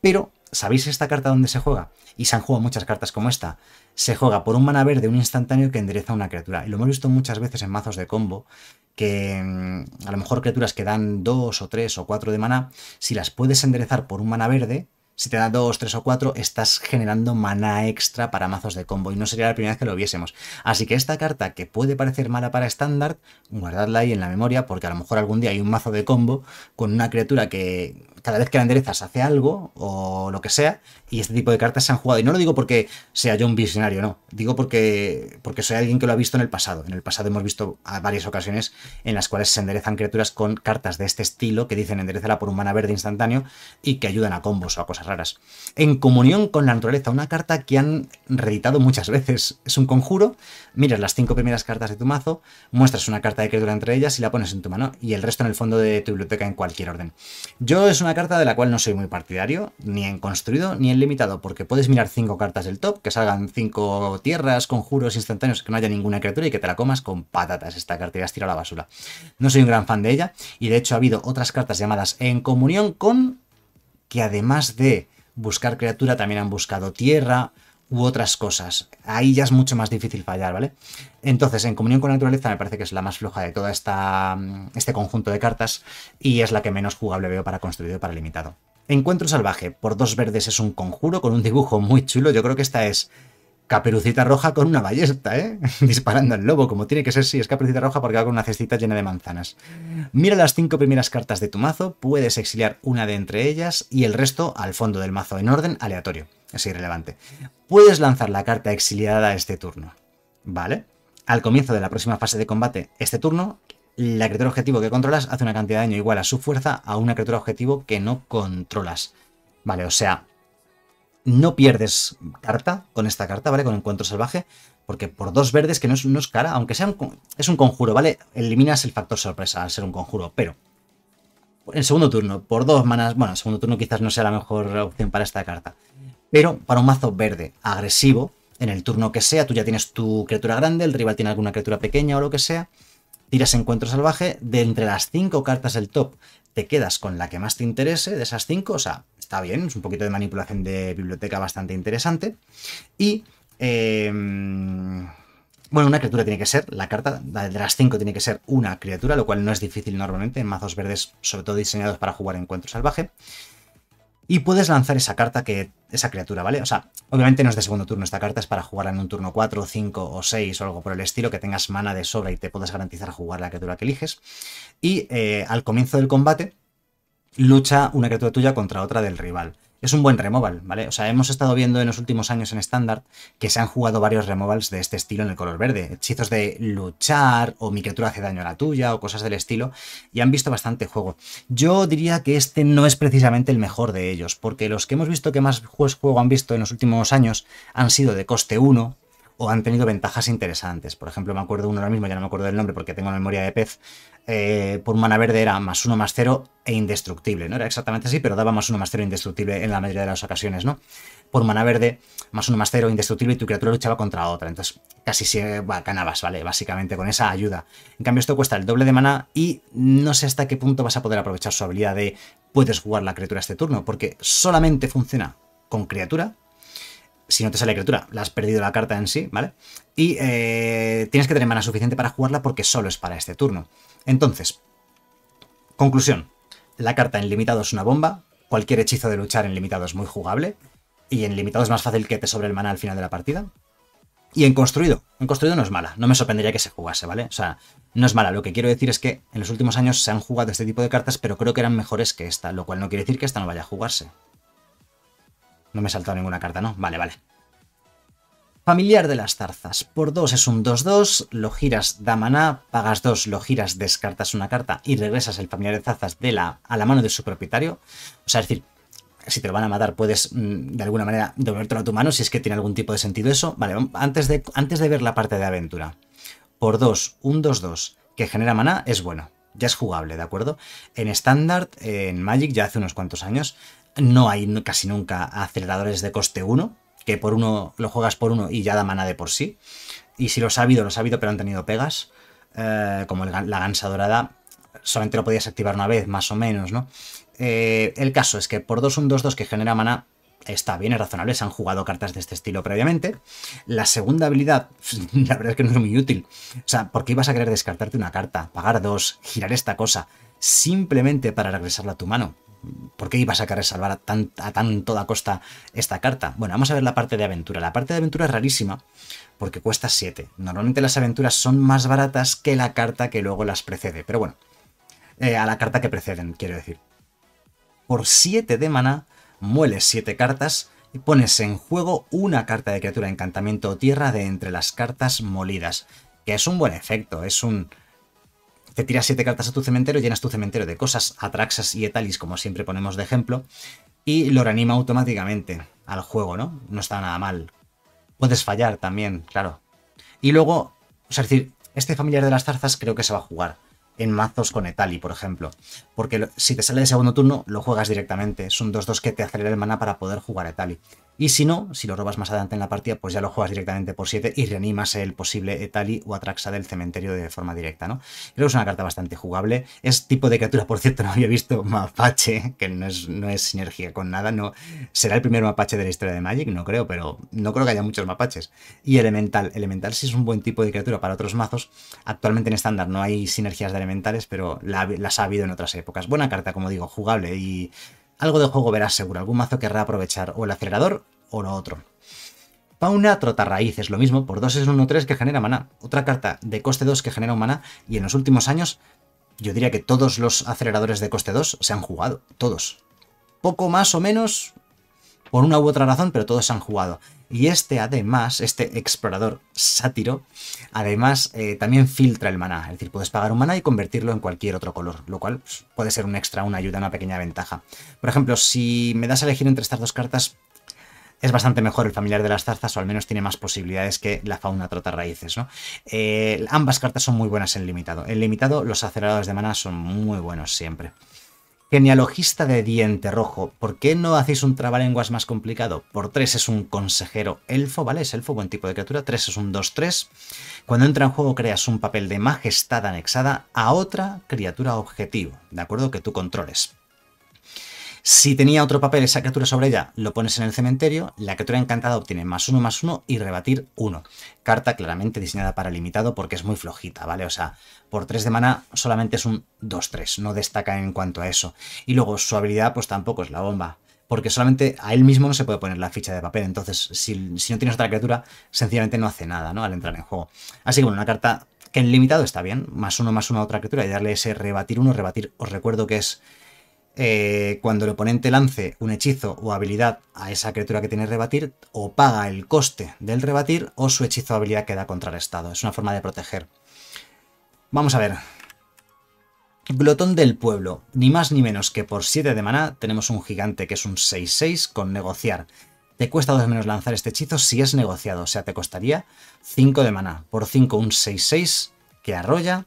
Pero, ¿sabéis esta carta dónde se juega? Y se han jugado muchas cartas como esta. Se juega por un mana verde, un instantáneo que endereza una criatura. Y lo hemos visto muchas veces en mazos de combo, que mm, a lo mejor criaturas que dan 2 o 3 o 4 de mana, si las puedes enderezar por un mana verde, si te da 2, 3 o 4, estás generando mana extra para mazos de combo y no sería la primera vez que lo viésemos. Así que esta carta, que puede parecer mala para estándar, guardadla ahí en la memoria porque a lo mejor algún día hay un mazo de combo con una criatura que cada vez que la enderezas hace algo o lo que sea, y este tipo de cartas se han jugado. Y no lo digo porque sea yo un visionario, no. Digo porque, porque soy alguien que lo ha visto en el pasado. En el pasado hemos visto a varias ocasiones en las cuales se enderezan criaturas con cartas de este estilo que dicen enderezala por un mana verde instantáneo y que ayudan a combos o a cosas en comunión con la naturaleza, una carta que han reeditado muchas veces. Es un conjuro, miras las cinco primeras cartas de tu mazo, muestras una carta de criatura entre ellas y la pones en tu mano y el resto en el fondo de tu biblioteca en cualquier orden. Yo es una carta de la cual no soy muy partidario, ni en construido ni en limitado, porque puedes mirar cinco cartas del top, que salgan cinco tierras, conjuros instantáneos, que no haya ninguna criatura y que te la comas con patatas esta carta y has tirado a la basura. No soy un gran fan de ella y de hecho ha habido otras cartas llamadas en comunión con que además de buscar criatura también han buscado tierra u otras cosas. Ahí ya es mucho más difícil fallar, ¿vale? Entonces, en comunión con la naturaleza me parece que es la más floja de todo mm, este conjunto de cartas y es la que menos jugable veo para construido y para limitado. Encuentro salvaje por dos verdes es un conjuro con un dibujo muy chulo. Yo creo que esta es Caperucita Roja con una ballesta, ¿eh? Disparando al lobo, como tiene que ser si es Caperucita Roja porque va con una cestita llena de manzanas. Mira las cinco primeras cartas de tu mazo, puedes exiliar una de entre ellas y el resto al fondo del mazo en orden aleatorio. Es irrelevante. Puedes lanzar la carta exiliada este turno. ¿Vale? Al comienzo de la próxima fase de combate, este turno, la criatura objetivo que controlas hace una cantidad de daño igual a su fuerza a una criatura objetivo que no controlas. Vale, o sea, no pierdes carta con esta carta, ¿vale? Con Encuentro Salvaje, porque por dos verdes, que no es, cara, aunque sea un, es un conjuro, ¿vale? Eliminas el factor sorpresa al ser un conjuro, pero en segundo turno, por dos manas, bueno, en segundo turno quizás no sea la mejor opción para esta carta, pero para un mazo verde agresivo, en el turno que sea, tú ya tienes tu criatura grande, el rival tiene alguna criatura pequeña o lo que sea, tiras Encuentro Salvaje, de entre las cinco cartas del top, te quedas con la que más te interese de esas cinco, o sea, está bien, es un poquito de manipulación de biblioteca bastante interesante. Y... Em, bueno, una criatura tiene que ser, la carta de las 5 tiene que ser una criatura, lo cual no es difícil normalmente en mazos verdes, sobre todo diseñados para jugar encuentro salvaje. Y puedes lanzar esa carta que. esa criatura, ¿vale? O sea, obviamente no es de segundo turno, esta carta es para jugarla en un turno 4, 5 o 6 o algo por el estilo, que tengas mana de sobra y te puedas garantizar jugar la criatura que eliges. Y eh, al comienzo del combate, lucha una criatura tuya contra otra del rival. Es un buen removal, ¿vale? O sea, hemos estado viendo en los últimos años en estándar que se han jugado varios removals de este estilo en el color verde. Hechizos de luchar o mi criatura hace daño a la tuya o cosas del estilo. Y han visto bastante juego. Yo diría que este no es precisamente el mejor de ellos, porque los que hemos visto que más juego han visto en los últimos años han sido de coste 1, o han tenido ventajas interesantes. Por ejemplo, me acuerdo uno ahora mismo, ya no me acuerdo del nombre porque tengo memoria de pez, eh, por mana verde era más uno más cero e indestructible. No era exactamente así, pero daba más uno más cero e indestructible en la mayoría de las ocasiones, ¿no? Por mana verde, más uno más cero e indestructible y tu criatura luchaba contra otra. Entonces casi se ganabas, ¿vale? Básicamente con esa ayuda. En cambio, esto cuesta el doble de mana y no sé hasta qué punto vas a poder aprovechar su habilidad de puedes jugar la criatura este turno, porque solamente funciona con criatura si no te sale criatura, la has perdido la carta en sí, ¿vale? Y eh, tienes que tener mana suficiente para jugarla porque solo es para este turno. Entonces, conclusión. La carta en limitado es una bomba, cualquier hechizo de luchar en limitado es muy jugable, y en limitado es más fácil que te sobre el mana al final de la partida. Y en construido, en construido no es mala, no me sorprendería que se jugase, ¿vale? O sea, no es mala, lo que quiero decir es que en los últimos años se han jugado este tipo de cartas, pero creo que eran mejores que esta, lo cual no quiere decir que esta no vaya a jugarse. No me he saltado ninguna carta, ¿no? Vale, vale. Familiar de las zarzas. Por 2 es un 2-2, lo giras da maná, pagas 2, lo giras, descartas una carta y regresas el familiar de zarzas a la mano de su propietario. O sea, es decir, si te lo van a matar puedes mm, de alguna manera devolverlo a tu mano si es que tiene algún tipo de sentido eso. Vale, antes de, antes de ver la parte de aventura. Por 2, un 2-2 que genera maná es bueno. Ya es jugable, ¿de acuerdo? En estándar, en Magic, ya hace unos cuantos años, no hay casi nunca aceleradores de coste 1, que por uno lo juegas por uno y ya da mana de por sí. Y si los ha habido, los ha habido, pero han tenido pegas, eh, como la gansa dorada, solamente lo podías activar una vez, más o menos, ¿no? Eh, el caso es que por 2 un 2-2 que genera mana está bien, es razonable, se han jugado cartas de este estilo previamente. La segunda habilidad, la verdad es que no es muy útil. O sea, ¿por qué ibas a querer descartarte una carta, pagar dos, girar esta cosa, simplemente para regresarla a tu mano? ¿Por qué ibas a querer salvar a tan, a tan toda costa esta carta? Bueno, vamos a ver la parte de aventura. La parte de aventura es rarísima porque cuesta 7. Normalmente las aventuras son más baratas que la carta que luego las precede. Pero bueno, eh, a la carta que preceden, quiero decir. Por 7 de mana, mueles 7 cartas y pones en juego una carta de criatura, encantamiento o tierra de entre las cartas molidas. Que es un buen efecto, es un te tiras siete cartas a tu cementerio, llenas tu cementerio de cosas, Atraxas y Etalis, como siempre ponemos de ejemplo, y lo reanima automáticamente al juego, ¿no? No está nada mal. Puedes fallar también, claro. Y luego, o sea, es decir, este familiar de las zarzas creo que se va a jugar en mazos con Etali, por ejemplo. Porque si te sale de segundo turno, lo juegas directamente. Es un 2-2 que te acelera el mana para poder jugar Etali. Y si no, si lo robas más adelante en la partida, pues ya lo juegas directamente por 7 y reanimas el posible Etali o Atraxa del cementerio de forma directa, ¿no? Creo que es una carta bastante jugable. Es tipo de criatura, por cierto, no había visto mapache, que no es, no es sinergia con nada. no Será el primer mapache de la historia de Magic, no creo, pero no creo que haya muchos mapaches. Y Elemental. Elemental sí es un buen tipo de criatura para otros mazos. Actualmente en estándar no hay sinergias de elementales, pero las ha habido en otras épocas. Buena carta, como digo, jugable y algo de juego verás seguro. Algún mazo querrá aprovechar o el acelerador o lo otro. Fauna raíz, es lo mismo, por 2 es 1-3 que genera maná. Otra carta de coste 2 que genera un maná y en los últimos años yo diría que todos los aceleradores de coste 2 se han jugado, todos. Poco más o menos por una u otra razón, pero todos se han jugado. Y este además, este explorador sátiro, además eh, también filtra el maná. Es decir, puedes pagar un maná y convertirlo en cualquier otro color, lo cual pues, puede ser un extra, una ayuda, una pequeña ventaja. Por ejemplo, si me das a elegir entre estas dos cartas, es bastante mejor el familiar de las zarzas, o al menos tiene más posibilidades que la fauna trota raíces, ¿no? Eh, ambas cartas son muy buenas en limitado. En limitado, los aceleradores de maná son muy buenos siempre. Genealogista de diente rojo, ¿por qué no hacéis un trabalenguas más complicado? Por 3 es un consejero elfo, ¿vale? Es elfo, buen tipo de criatura. 3 es un 2-3. Cuando entra en juego creas un papel de majestad anexada a otra criatura objetivo, ¿de acuerdo? Que tú controles. Si tenía otro papel esa criatura sobre ella, lo pones en el cementerio, la criatura encantada obtiene más uno, más uno y rebatir uno. Carta claramente diseñada para limitado porque es muy flojita, ¿vale? O sea, por 3 de mana solamente es un 2-3, no destaca en cuanto a eso. Y luego su habilidad pues tampoco es la bomba, porque solamente a él mismo no se puede poner la ficha de papel, entonces si, no tienes otra criatura, sencillamente no hace nada, ¿no? Al entrar en juego. Así que bueno, una carta que en limitado está bien, más uno, más uno a otra criatura y darle ese rebatir uno, rebatir, os recuerdo que es eh, cuando el oponente lance un hechizo o habilidad a esa criatura que tiene rebatir, o paga el coste del rebatir, o su hechizo o habilidad queda estado Es una forma de proteger. Vamos a ver. Glotón del pueblo. Ni más ni menos que por 7 de maná tenemos un gigante que es un 6-6 con negociar. Te cuesta dos menos lanzar este hechizo si es negociado, o sea, te costaría 5 de maná. Por 5 un 6-6 que arrolla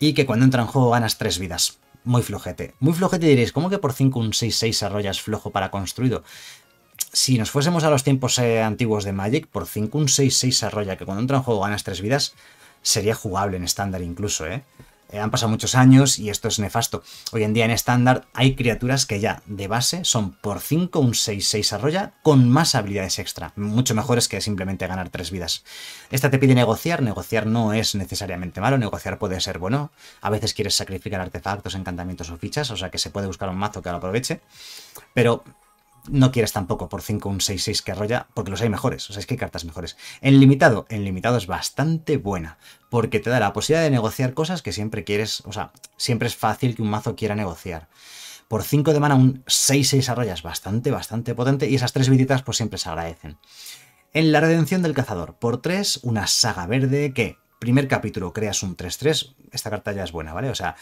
y que cuando entra en juego ganas 3 vidas muy flojete. Muy flojete diréis, ¿cómo que por 5 un 6-6 arroya flojo para construido? Si nos fuésemos a los tiempos eh, antiguos de Magic, por 5 un 6-6 arroya, que cuando entra en juego ganas 3 vidas, sería jugable en estándar incluso, ¿eh? Eh, han pasado muchos años y esto es nefasto. Hoy en día en estándar hay criaturas que ya de base son por 5 un 6-6 arroya con más habilidades extra. Mucho mejores que simplemente ganar 3 vidas. Esta te pide negociar. Negociar no es necesariamente malo. Negociar puede ser bueno. A veces quieres sacrificar artefactos, encantamientos o fichas. O sea que se puede buscar un mazo que lo aproveche. Pero no quieres tampoco por 5 un 6-6 que arrolla, porque los hay mejores, o sea, es que hay cartas mejores. En limitado, en limitado es bastante buena, porque te da la posibilidad de negociar cosas que siempre quieres, o sea, siempre es fácil que un mazo quiera negociar. Por 5 de mana un 6-6 arrolla es bastante, bastante potente, y esas tres viditas pues siempre se agradecen. En la redención del cazador, por 3, una saga verde que, primer capítulo, creas un 3-3, esta carta ya es buena, ¿vale? O sea,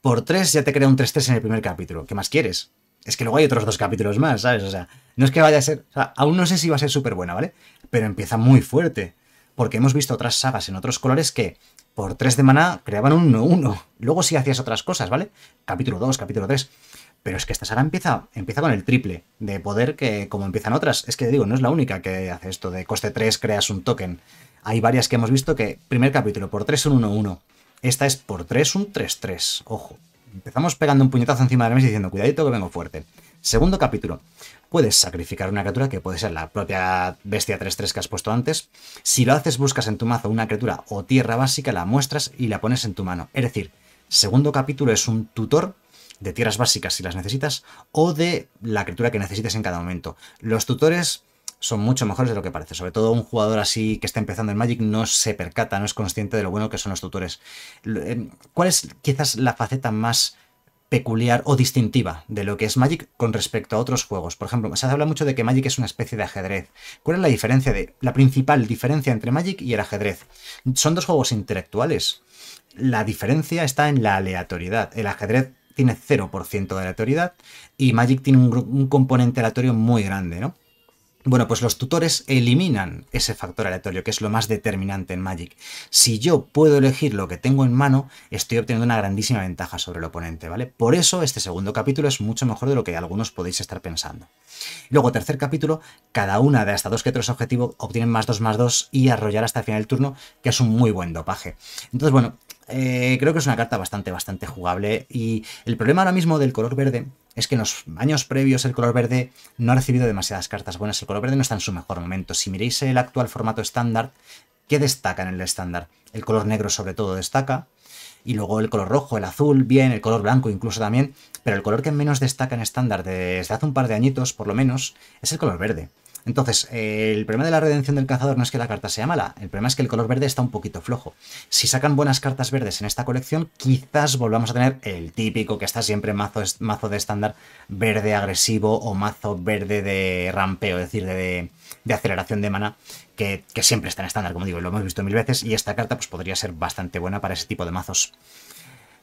por 3 ya te crea un 3-3 en el primer capítulo, ¿qué más quieres? es que luego hay otros dos capítulos más, ¿sabes? O sea, no es que vaya a ser, o sea, aún no sé si va a ser súper buena, ¿vale? Pero empieza muy fuerte, porque hemos visto otras sagas en otros colores que por 3 de maná creaban un 1-1. Luego sí hacías otras cosas, ¿vale? Capítulo 2, capítulo 3. Pero es que esta saga empieza, empieza con el triple de poder que como empiezan otras. Es que digo, no es la única que hace esto de coste 3 creas un token. Hay varias que hemos visto que primer capítulo por 3 un 1-1. Esta es por 3 un 3-3, ojo empezamos pegando un puñetazo encima de la mesa diciendo, cuidadito que vengo fuerte. Segundo capítulo, puedes sacrificar una criatura que puede ser la propia bestia 3-3 que has puesto antes. Si lo haces, buscas en tu mazo una criatura o tierra básica, la muestras y la pones en tu mano. Es decir, segundo capítulo es un tutor de tierras básicas si las necesitas o de la criatura que necesites en cada momento. Los tutores son mucho mejores de lo que parece. Sobre todo un jugador así que está empezando en Magic no se percata, no es consciente de lo bueno que son los tutores. Em, ¿Cuál es quizás la faceta más peculiar o distintiva de lo que es Magic con respecto a otros juegos. Por ejemplo, se habla mucho de que Magic es una especie de ajedrez. ¿Cuál es la diferencia de la principal diferencia entre Magic y el ajedrez? Son dos juegos intelectuales. La diferencia está en la aleatoriedad. El ajedrez tiene 0% de aleatoriedad y Magic tiene un componente aleatorio muy grande, ¿no? Bueno, pues los tutores eliminan ese factor aleatorio, que es lo más determinante en Magic. Si yo puedo elegir lo que tengo en mano, estoy obteniendo una grandísima ventaja sobre el oponente, ¿vale? Por eso este segundo capítulo es mucho mejor de lo que algunos podéis estar pensando. Luego, tercer capítulo, cada una de hasta dos que tres objetivos obtienen más dos más dos y arrollar hasta el final del turno, que es un muy buen dopaje. Entonces, bueno, eh, creo que es una carta bastante, bastante jugable y el problema ahora mismo del color verde es que en los años previos el color verde no ha recibido demasiadas cartas buenas. El color verde no está en su mejor momento. Si miráis el actual formato estándar, ¿qué destaca en el estándar? El color negro sobre todo destaca. Y luego el color rojo, el azul, bien, el color blanco incluso también. Pero el color que menos destaca en estándar desde hace un par de añitos, por lo menos, es el color verde. Entonces, eh, el problema de la redención del cazador no es que la carta sea mala, el problema es que el color verde está un poquito flojo. Si sacan buenas cartas verdes en esta colección, quizás volvamos a tener el típico que está siempre mazo, de estándar verde agresivo o mazo verde de rampeo, es decir, de, aceleración de mana, que, siempre está en estándar, como digo, lo hemos visto mil veces, y esta carta pues, podría ser bastante buena para ese tipo de mazos.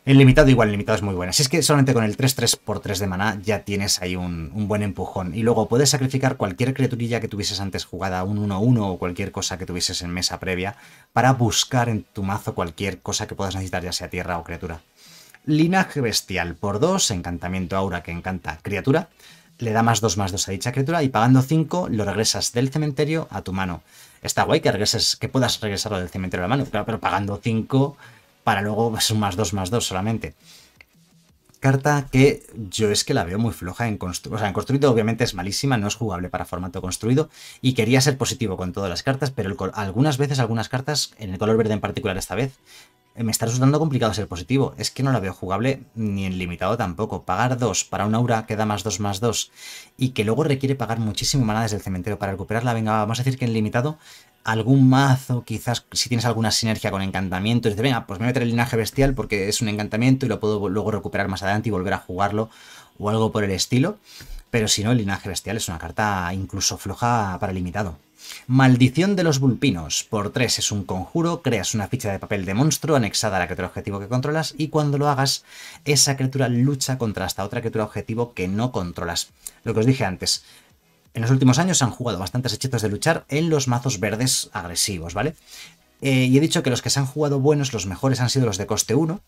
El limitado igual, el limitado es muy bueno. Así es que solamente con el 3-3 por 3 de maná ya tienes ahí un, buen empujón. Y luego puedes sacrificar cualquier criaturilla que tuvieses antes jugada, un 1-1 o cualquier cosa que tuvieses en mesa previa, para buscar en tu mazo cualquier cosa que puedas necesitar, ya sea tierra o criatura. Linaje bestial por 2, encantamiento aura que encanta criatura. Le da más 2 más 2 a dicha criatura y pagando 5 lo regresas del cementerio a tu mano. Está guay que regreses, que puedas regresarlo del cementerio a la mano, claro, pero pagando 5 para luego es un más 2 más 2 solamente. Carta que yo es que la veo muy floja en construido. O sea, en construido obviamente es malísima, no es jugable para formato construido. Y quería ser positivo con todas las cartas, pero algunas veces, algunas cartas, en el color verde en particular esta vez, eh, me está resultando complicado ser positivo. Es que no la veo jugable ni en limitado tampoco. Pagar 2 para una aura que da más 2 más 2 y que luego requiere pagar muchísimo maná desde el cementerio para recuperarla. Venga, vamos a decir que en limitado algún mazo, quizás si tienes alguna sinergia con encantamientos, dices, venga, pues me voy a meter el linaje bestial porque es un encantamiento y lo puedo luego recuperar más adelante y volver a jugarlo o algo por el estilo. Pero si no, el linaje bestial es una carta incluso floja para limitado. Maldición de los Vulpinos. Por 3 es un conjuro, creas una ficha de papel de monstruo anexada a la criatura objetivo que controlas y cuando lo hagas, esa criatura lucha contra esta otra criatura objetivo que no controlas. Lo que os dije antes, en los últimos años se han jugado bastantes hechizos de luchar en los mazos verdes agresivos, ¿vale? Eh, y he dicho que los que se han jugado buenos, los mejores han sido los de coste 1.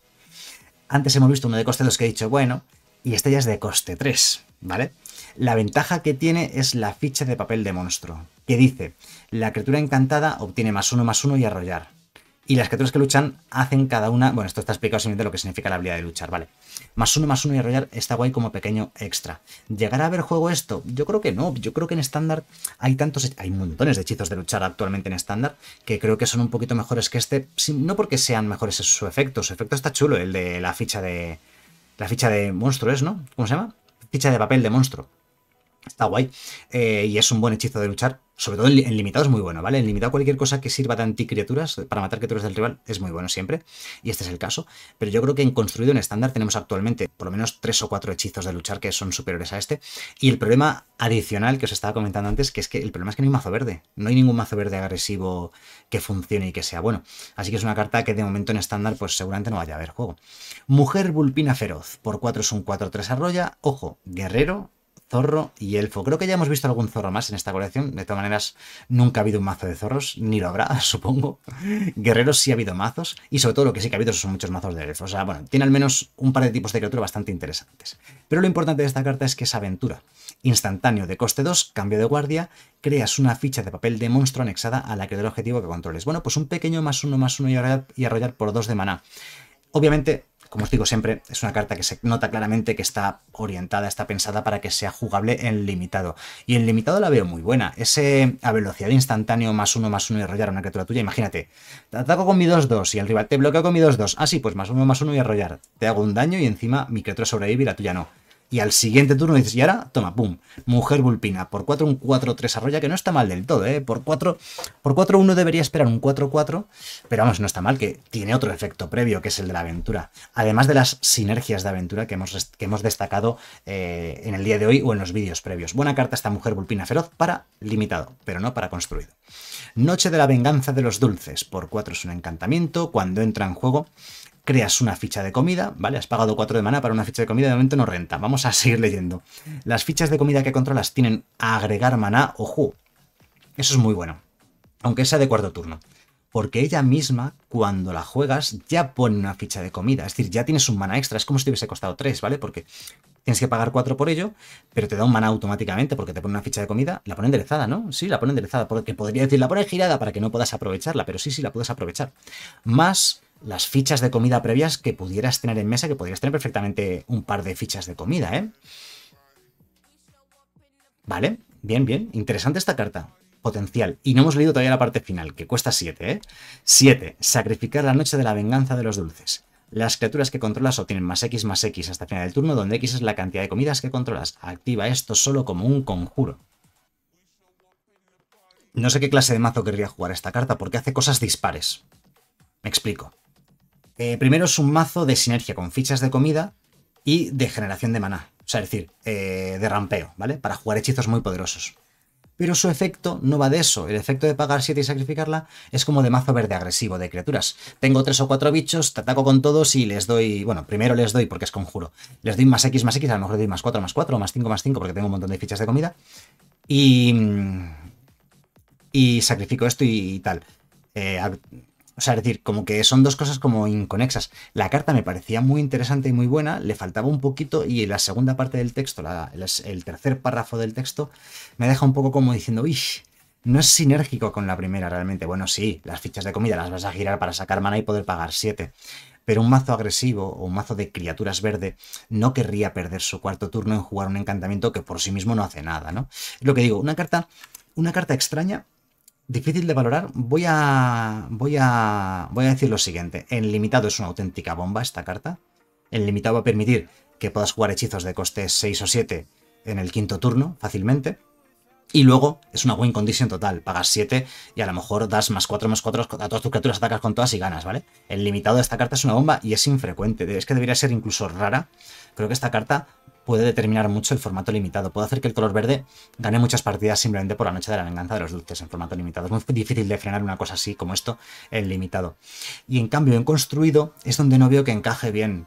Antes hemos visto uno de coste 2 que he dicho, bueno, y este ya es de coste 3, ¿vale? La ventaja que tiene es la ficha de papel de monstruo, que dice, la criatura encantada obtiene más uno más uno y arrollar y las criaturas que luchan hacen cada una... Bueno, esto está explicado simplemente lo que significa la habilidad de luchar, ¿vale? Más uno, más uno y arrollar está guay como pequeño extra. ¿Llegará a ver juego esto? Yo creo que no. Yo creo que en estándar hay tantos... Hay montones de hechizos de luchar actualmente en estándar que creo que son un poquito mejores que este. No porque sean mejores su efecto. Su efecto está chulo, el de la ficha de... La ficha de monstruo es, ¿no? ¿Cómo se llama? Ficha de papel de monstruo. Está guay. Eh, y es un buen hechizo de luchar sobre todo en, limitado es muy bueno, ¿vale? En limitado cualquier cosa que sirva de anticriaturas para matar criaturas del rival es muy bueno siempre, y este es el caso. Pero yo creo que en construido en estándar tenemos actualmente por lo menos tres o cuatro hechizos de luchar que son superiores a este. Y el problema adicional que os estaba comentando antes, que es que el problema es que no hay mazo verde. No hay ningún mazo verde agresivo que funcione y que sea bueno. Así que es una carta que de momento en estándar pues seguramente no vaya a haber juego. Mujer Vulpina Feroz, por 4 es un 4-3 arroya. Ojo, guerrero, zorro y elfo. Creo que ya hemos visto algún zorro más en esta colección. De todas maneras, nunca ha habido un mazo de zorros, ni lo habrá, supongo. Guerreros sí ha habido mazos, y sobre todo lo que sí que ha habido son muchos mazos de elfos. O sea, bueno, tiene al menos un par de tipos de criatura bastante interesantes. Pero lo importante de esta carta es que es aventura. Instantáneo de coste 2, cambio de guardia, creas una ficha de papel de monstruo anexada a la que del objetivo que controles. Bueno, pues un pequeño más uno más uno y arrollar, por dos de maná. Obviamente como os digo siempre, es una carta que se nota claramente que está orientada, está pensada para que sea jugable en limitado. Y en limitado la veo muy buena. Ese a velocidad instantáneo más uno, más uno y arrollar una criatura tuya, imagínate. Te ataco con mi 2-2 y el rival te bloquea con mi 2-2. Ah, sí, pues más uno, más uno y arrollar. Te hago un daño y encima mi criatura sobrevive y la tuya no. Y al siguiente turno dices, y ahora, toma, pum, mujer vulpina. Por 4, un 4-3 arroya, que no está mal del todo, ¿eh? Por 4, por debería esperar un 4-4, pero vamos, no está mal, que tiene otro efecto previo, que es el de la aventura. Además de las sinergias de aventura que hemos, hemos destacado eh, en el día de hoy o en los vídeos previos. Buena carta esta mujer vulpina feroz para limitado, pero no para construido. Noche de la venganza de los dulces. Por 4 es un encantamiento. Cuando entra en juego, creas una ficha de comida, ¿vale? Has pagado 4 de mana para una ficha de comida, de momento no renta. Vamos a seguir leyendo. Las fichas de comida que controlas tienen a agregar maná o Eso es muy bueno, aunque sea de cuarto turno. Porque ella misma, cuando la juegas, ya pone una ficha de comida. Es decir, ya tienes un mana extra. Es como si te hubiese costado 3, ¿vale? Porque tienes que pagar 4 por ello, pero te da un mana automáticamente porque te pone una ficha de comida. La pone enderezada, ¿no? Sí, la pone enderezada. Porque podría decir, la pone girada para que no puedas aprovecharla, pero sí, sí, la puedes aprovechar. Más las fichas de comida previas que pudieras tener en mesa, que podrías tener perfectamente un par de fichas de comida, ¿eh? Vale, bien, bien. Interesante esta carta. Potencial. Y no hemos leído todavía la parte final, que cuesta 7, ¿eh? 7. Sacrificar la noche de la venganza de los dulces. Las criaturas que controlas obtienen más X más X hasta el final del turno, donde X es la cantidad de comidas que controlas. Activa esto solo como un conjuro. No sé qué clase de mazo querría jugar esta carta, porque hace cosas dispares. Me explico. Eh, primero es un mazo de sinergia con fichas de comida y de generación de maná. O sea, es decir, eh, de rampeo, ¿vale? Para jugar hechizos muy poderosos. Pero su efecto no va de eso. El efecto de pagar 7 y sacrificarla es como de mazo verde agresivo de criaturas. Tengo 3 o 4 bichos, te ataco con todos y les doy. Bueno, primero les doy porque es conjuro. Les doy más X más X, a lo mejor les doy más 4 más 4 más 5 más 5 porque tengo un montón de fichas de comida. Y. Mm, y sacrifico esto y, y tal. Eh, o sea, es decir, como que son dos cosas como inconexas. La carta me parecía muy interesante y muy buena, le faltaba un poquito y la segunda parte del texto, el tercer párrafo del texto, me deja un poco como diciendo, ¡uy! No es sinérgico con la primera realmente. Bueno, sí, las fichas de comida las vas a girar para sacar mana y poder pagar 7. Pero un mazo agresivo o un mazo de criaturas verde no querría perder su cuarto turno en jugar un encantamiento que por sí mismo no hace nada, ¿no? Lo que digo, una carta, una carta extraña difícil de valorar, voy a, voy a, voy a decir lo siguiente. En limitado es una auténtica bomba esta carta. el limitado va a permitir que puedas jugar hechizos de coste 6 o 7 en el quinto turno fácilmente. Y luego es una win condition total. Pagas 7 y a lo mejor das más 4, más 4 a todas tus criaturas, atacas con todas y ganas, ¿vale? El limitado de esta carta es una bomba y es infrecuente. Es que debería ser incluso rara. Creo que esta carta puede determinar mucho el formato limitado. Puede hacer que el color verde gane muchas partidas simplemente por la noche de la venganza de los dulces en formato limitado. Es muy difícil de frenar una cosa así como esto en limitado. Y en cambio en construido es donde no veo que encaje bien.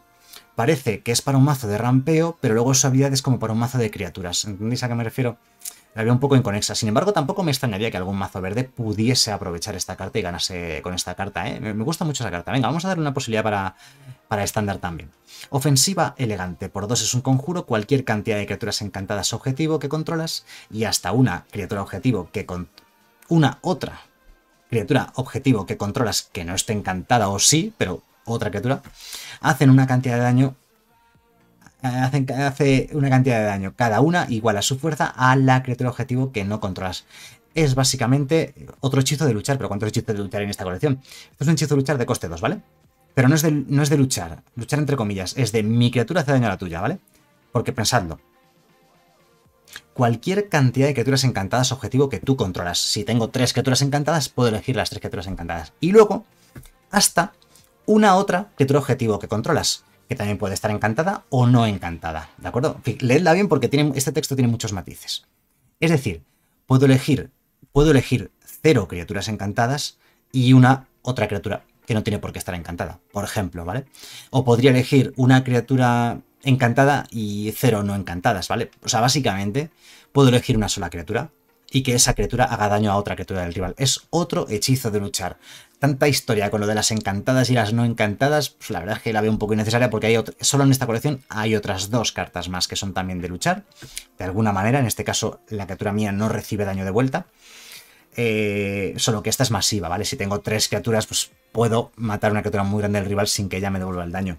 Parece que es para un mazo de rampeo, pero luego su habilidad es como para un mazo de criaturas. ¿Entendéis a qué me refiero? La veo un poco inconexa. Sin embargo, tampoco me extrañaría que algún mazo verde pudiese aprovechar esta carta y ganase con esta carta. ¿eh? Me gusta mucho esa carta. Venga, vamos a darle una posibilidad para para estándar también. Ofensiva elegante, por dos es un conjuro, cualquier cantidad de criaturas encantadas objetivo que controlas y hasta una criatura objetivo que con una otra criatura objetivo que controlas que no esté encantada o sí, pero otra criatura, hacen una cantidad de daño hacen, hace una cantidad de daño cada una igual a su fuerza a la criatura objetivo que no controlas. Es básicamente otro hechizo de luchar, pero ¿cuántos hechizos de luchar en esta colección? es un hechizo de luchar de coste 2, ¿vale? Pero no es, de, luchar, luchar entre comillas, es de mi criatura hace daño a la tuya, ¿vale? Porque pensando, Cualquier cantidad de criaturas encantadas objetivo que tú controlas. Si tengo tres criaturas encantadas, puedo elegir las tres criaturas encantadas. Y luego, hasta una otra criatura objetivo que controlas, que también puede estar encantada o no encantada, ¿de acuerdo? Leedla bien porque este texto tiene muchos matices. Es decir, puedo elegir, puedo elegir cero criaturas encantadas y una otra criatura no tiene por qué estar encantada, por ejemplo, ¿vale? O podría elegir una criatura encantada y cero no encantadas, ¿vale? O sea, básicamente puedo elegir una sola criatura y que esa criatura haga daño a otra criatura del rival. Es otro hechizo de luchar. Tanta historia con lo de las encantadas y las no encantadas, pues la verdad es que la veo un poco innecesaria porque hay solo en esta colección hay otras dos cartas más que son también de luchar. De alguna manera, en este caso la criatura mía no recibe daño de vuelta. Eh, solo que esta es masiva, ¿vale? Si tengo tres criaturas, pues puedo matar una criatura muy grande del rival sin que ella me devuelva el daño.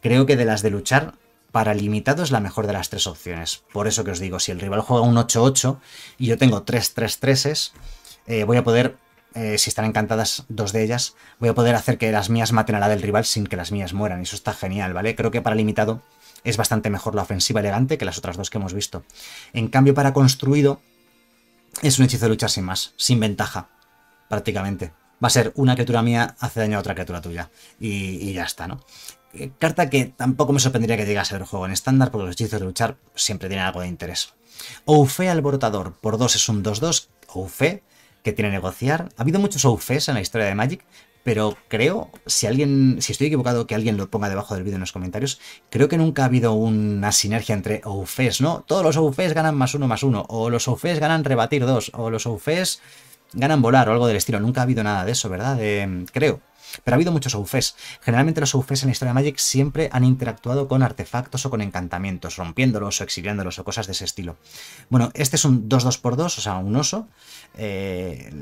Creo que de las de luchar, para limitado es la mejor de las tres opciones. Por eso que os digo, si el rival juega un 8-8 y yo tengo 3 3 3 voy a poder, eh, si están encantadas dos de ellas, voy a poder hacer que las mías maten a la del rival sin que las mías mueran. Y Eso está genial, ¿vale? Creo que para limitado es bastante mejor la ofensiva elegante que las otras dos que hemos visto. En cambio, para construido, es un hechizo de lucha sin más, sin ventaja, prácticamente. Va a ser una criatura mía hace daño a otra criatura tuya. Y, ya está, ¿no? Eh, carta que tampoco me sorprendería que llegase a ver juego en estándar, porque los hechizos de luchar siempre tienen algo de interés. Oufe Alborotador, por 2 es un 2-2. Oufe, que tiene negociar. Ha habido muchos Oufes en la historia de Magic, pero creo, si alguien, si estoy equivocado, que alguien lo ponga debajo del vídeo en los comentarios, creo que nunca ha habido una sinergia entre OUFES, ¿no? Todos los OUFES ganan más uno más uno, o los OUFES ganan rebatir dos, o los OUFES ganan volar o algo del estilo, nunca ha habido nada de eso, ¿verdad? creo, pero ha habido muchos Soufés. Generalmente los Soufés en la historia de Magic siempre han interactuado con artefactos o con encantamientos, rompiéndolos o exiliándolos o cosas de ese estilo. Bueno, este es un 2-2x2, o sea, un oso, eh,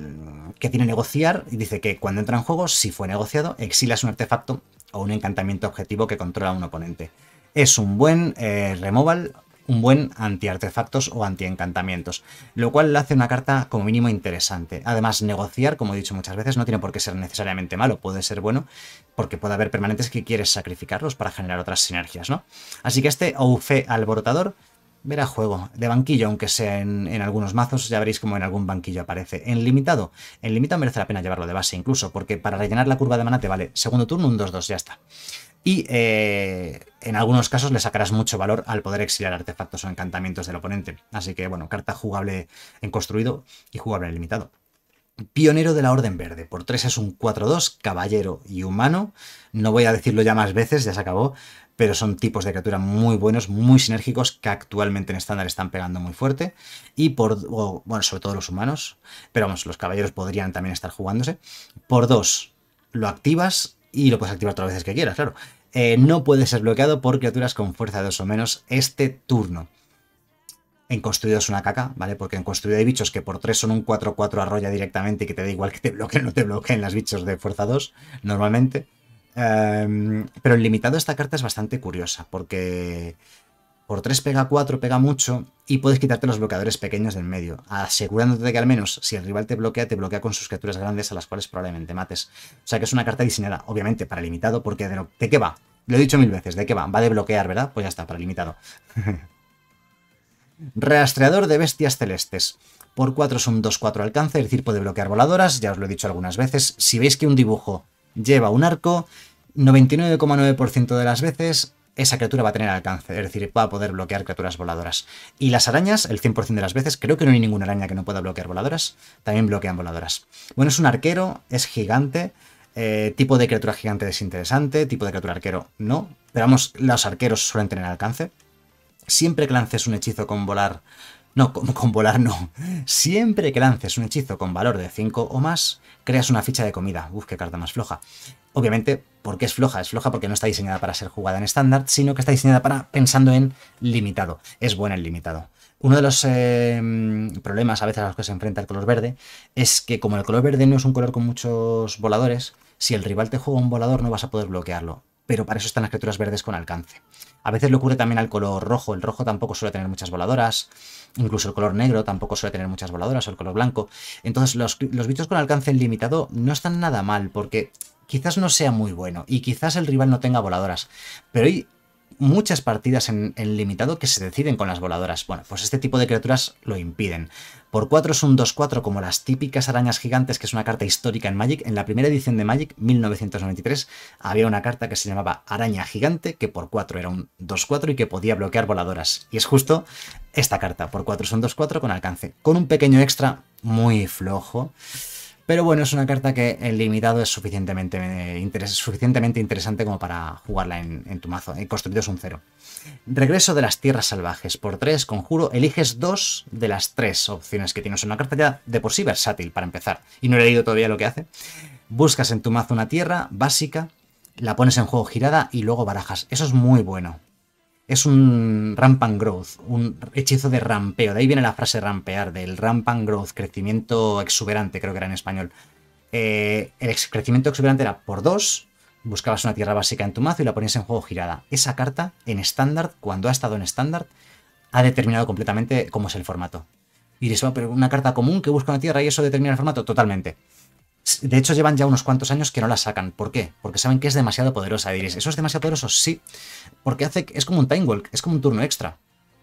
que tiene negociar y dice que cuando entra en juego, si fue negociado, exilas un artefacto o un encantamiento objetivo que controla a un oponente. Es un buen eh, removal un buen anti-artefactos o anti-encantamientos, lo cual le hace una carta como mínimo interesante. Además, negociar, como he dicho muchas veces, no tiene por qué ser necesariamente malo, puede ser bueno, porque puede haber permanentes que quieres sacrificarlos para generar otras sinergias, ¿no? Así que este Oufe Alborotador verá juego, de banquillo, aunque sea en, algunos mazos, ya veréis como en algún banquillo aparece. En limitado, en limitado merece la pena llevarlo de base incluso, porque para rellenar la curva de manate te vale segundo turno un 2-2, ya está y eh, en algunos casos le sacarás mucho valor al poder exiliar artefactos o encantamientos del oponente. Así que bueno, carta jugable en construido y jugable limitado. Pionero de la Orden Verde, por 3 es un 4-2, caballero y humano. No voy a decirlo ya más veces, ya se acabó, pero son tipos de criatura muy buenos, muy sinérgicos, que actualmente en estándar están pegando muy fuerte. Y por, bueno, sobre todo los humanos, pero vamos, los caballeros podrían también estar jugándose. Por 2, lo activas y lo puedes activar todas las veces que quieras, claro. Eh, no puede ser bloqueado por criaturas con fuerza 2 o menos este turno. En construido es una caca, ¿vale? Porque en construido hay bichos que por 3 son un 4-4 arrolla directamente y que te da igual que te bloqueen o no te bloqueen las bichos de fuerza 2, normalmente. Em, pero en limitado esta carta es bastante curiosa, porque por 3 pega 4, pega mucho y puedes quitarte los bloqueadores pequeños del medio, asegurándote de que al menos si el rival te bloquea, te bloquea con sus criaturas grandes a las cuales probablemente mates. O sea que es una carta diseñada, obviamente, para limitado, porque de, lo, qué va? Lo he dicho mil veces, ¿de qué va? Va de bloquear, ¿verdad? Pues ya está, para limitado. Rastreador de bestias celestes. Por 4 es un 2-4 alcance, es decir, puede bloquear voladoras, ya os lo he dicho algunas veces. Si veis que un dibujo lleva un arco, 99,9% de las veces esa criatura va a tener alcance, es decir, va a poder bloquear criaturas voladoras. Y las arañas, el 100% de las veces, creo que no hay ninguna araña que no pueda bloquear voladoras, también bloquean voladoras. Bueno, es un arquero, es gigante, eh, tipo de criatura gigante es interesante, tipo de criatura arquero no, pero vamos, los arqueros suelen tener alcance. Siempre que lances un hechizo con volar, no, con, con volar no, siempre que lances un hechizo con valor de 5 o más, creas una ficha de comida. Uf, qué carta más floja obviamente porque es floja, es floja porque no está diseñada para ser jugada en estándar, sino que está diseñada para pensando en limitado, es buena el limitado. Uno de los eh, problemas a veces a los que se enfrenta el color verde es que como el color verde no es un color con muchos voladores, si el rival te juega un volador no vas a poder bloquearlo, pero para eso están las criaturas verdes con alcance. A veces le ocurre también al color rojo, el rojo tampoco suele tener muchas voladoras, incluso el color negro tampoco suele tener muchas voladoras, o el color blanco. Entonces los, los bichos con alcance limitado no están nada mal, porque quizás no sea muy bueno y quizás el rival no tenga voladoras. Pero hay muchas partidas en, limitado que se deciden con las voladoras. Bueno, pues este tipo de criaturas lo impiden. Por 4 es un 2-4 como las típicas arañas gigantes, que es una carta histórica en Magic. En la primera edición de Magic, 1993, había una carta que se llamaba Araña Gigante, que por 4 era un 2-4 y que podía bloquear voladoras. Y es justo esta carta, por 4 es un 2-4 con alcance. Con un pequeño extra muy flojo pero bueno, es una carta que en limitado es suficientemente, eh, suficientemente interesante como para jugarla en, tu mazo. Eh, Construido es un cero. Regreso de las tierras salvajes. Por tres, conjuro, eliges dos de las tres opciones que tienes. Una carta ya de por sí versátil para empezar. Y no he leído todavía lo que hace. Buscas en tu mazo una tierra básica, la pones en juego girada y luego barajas. Eso es muy bueno es un Rampant growth, un hechizo de rampeo. De ahí viene la frase rampear, del Rampant growth, crecimiento exuberante, creo que era en español. Eh, el crecimiento exuberante era por dos, buscabas una tierra básica en tu mazo y la ponías en juego girada. Esa carta, en estándar, cuando ha estado en estándar, ha determinado completamente cómo es el formato. Y dices, pero una carta común que busca una tierra y eso determina el formato totalmente. De hecho, llevan ya unos cuantos años que no la sacan. ¿Por qué? Porque saben que es demasiado poderosa. Diréis, ¿eso es demasiado poderoso? Sí, porque hace, es como un time walk, es como un turno extra.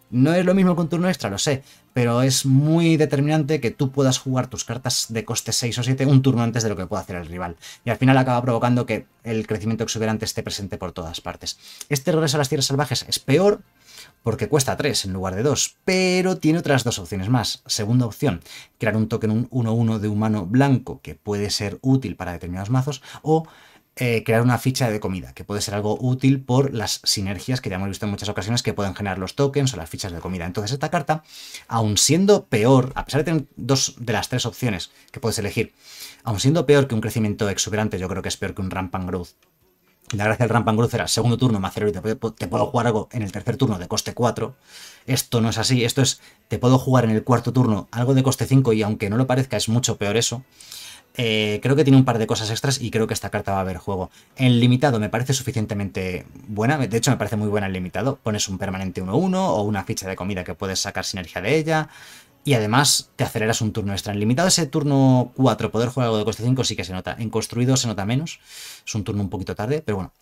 No es lo mismo con turno extra, lo sé, pero es muy determinante que tú puedas jugar tus cartas de coste 6 o 7 un turno antes de lo que pueda hacer el rival. Y al final acaba provocando que el crecimiento exuberante esté presente por todas partes. Este regreso a las tierras salvajes es peor porque cuesta 3 en lugar de 2, pero tiene otras dos opciones más. Segunda opción, crear un token 1-1 de humano blanco que puede ser útil para determinados mazos o eh, crear una ficha de comida, que puede ser algo útil por las sinergias que ya hemos visto en muchas ocasiones que pueden generar los tokens o las fichas de comida. Entonces esta carta, aun siendo peor, a pesar de tener dos de las tres opciones que puedes elegir, aun siendo peor que un crecimiento exuberante, yo creo que es peor que un Rampant Growth, la gracia del Rampant Growth era segundo turno, más y te, puedo jugar algo en el tercer turno de coste 4. Esto no es así, esto es, te puedo jugar en el cuarto turno algo de coste 5 y aunque no lo parezca es mucho peor eso. Eh, creo que tiene un par de cosas extras y creo que esta carta va a haber juego. En limitado me parece suficientemente buena, de hecho me parece muy buena en limitado. Pones un permanente 1-1 o una ficha de comida que puedes sacar sinergia de ella. Y además te aceleras un turno extra. En limitado ese turno 4, poder jugar algo de coste 5 sí que se nota. En construido se nota menos. Es un turno un poquito tarde, pero bueno.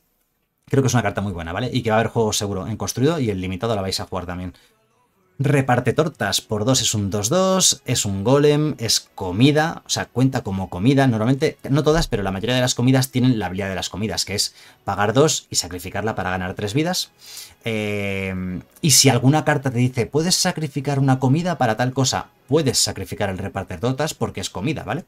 Creo que es una carta muy buena, ¿vale? Y que va a haber juego seguro en construido y el limitado la vais a jugar también. Reparte tortas por dos es un 2-2, es un golem, es comida, o sea, cuenta como comida. Normalmente, no todas, pero la mayoría de las comidas tienen la habilidad de las comidas, que es pagar dos y sacrificarla para ganar tres vidas. Eh, y si alguna carta te dice, puedes sacrificar una comida para tal cosa, puedes sacrificar el reparte tortas porque es comida, ¿vale?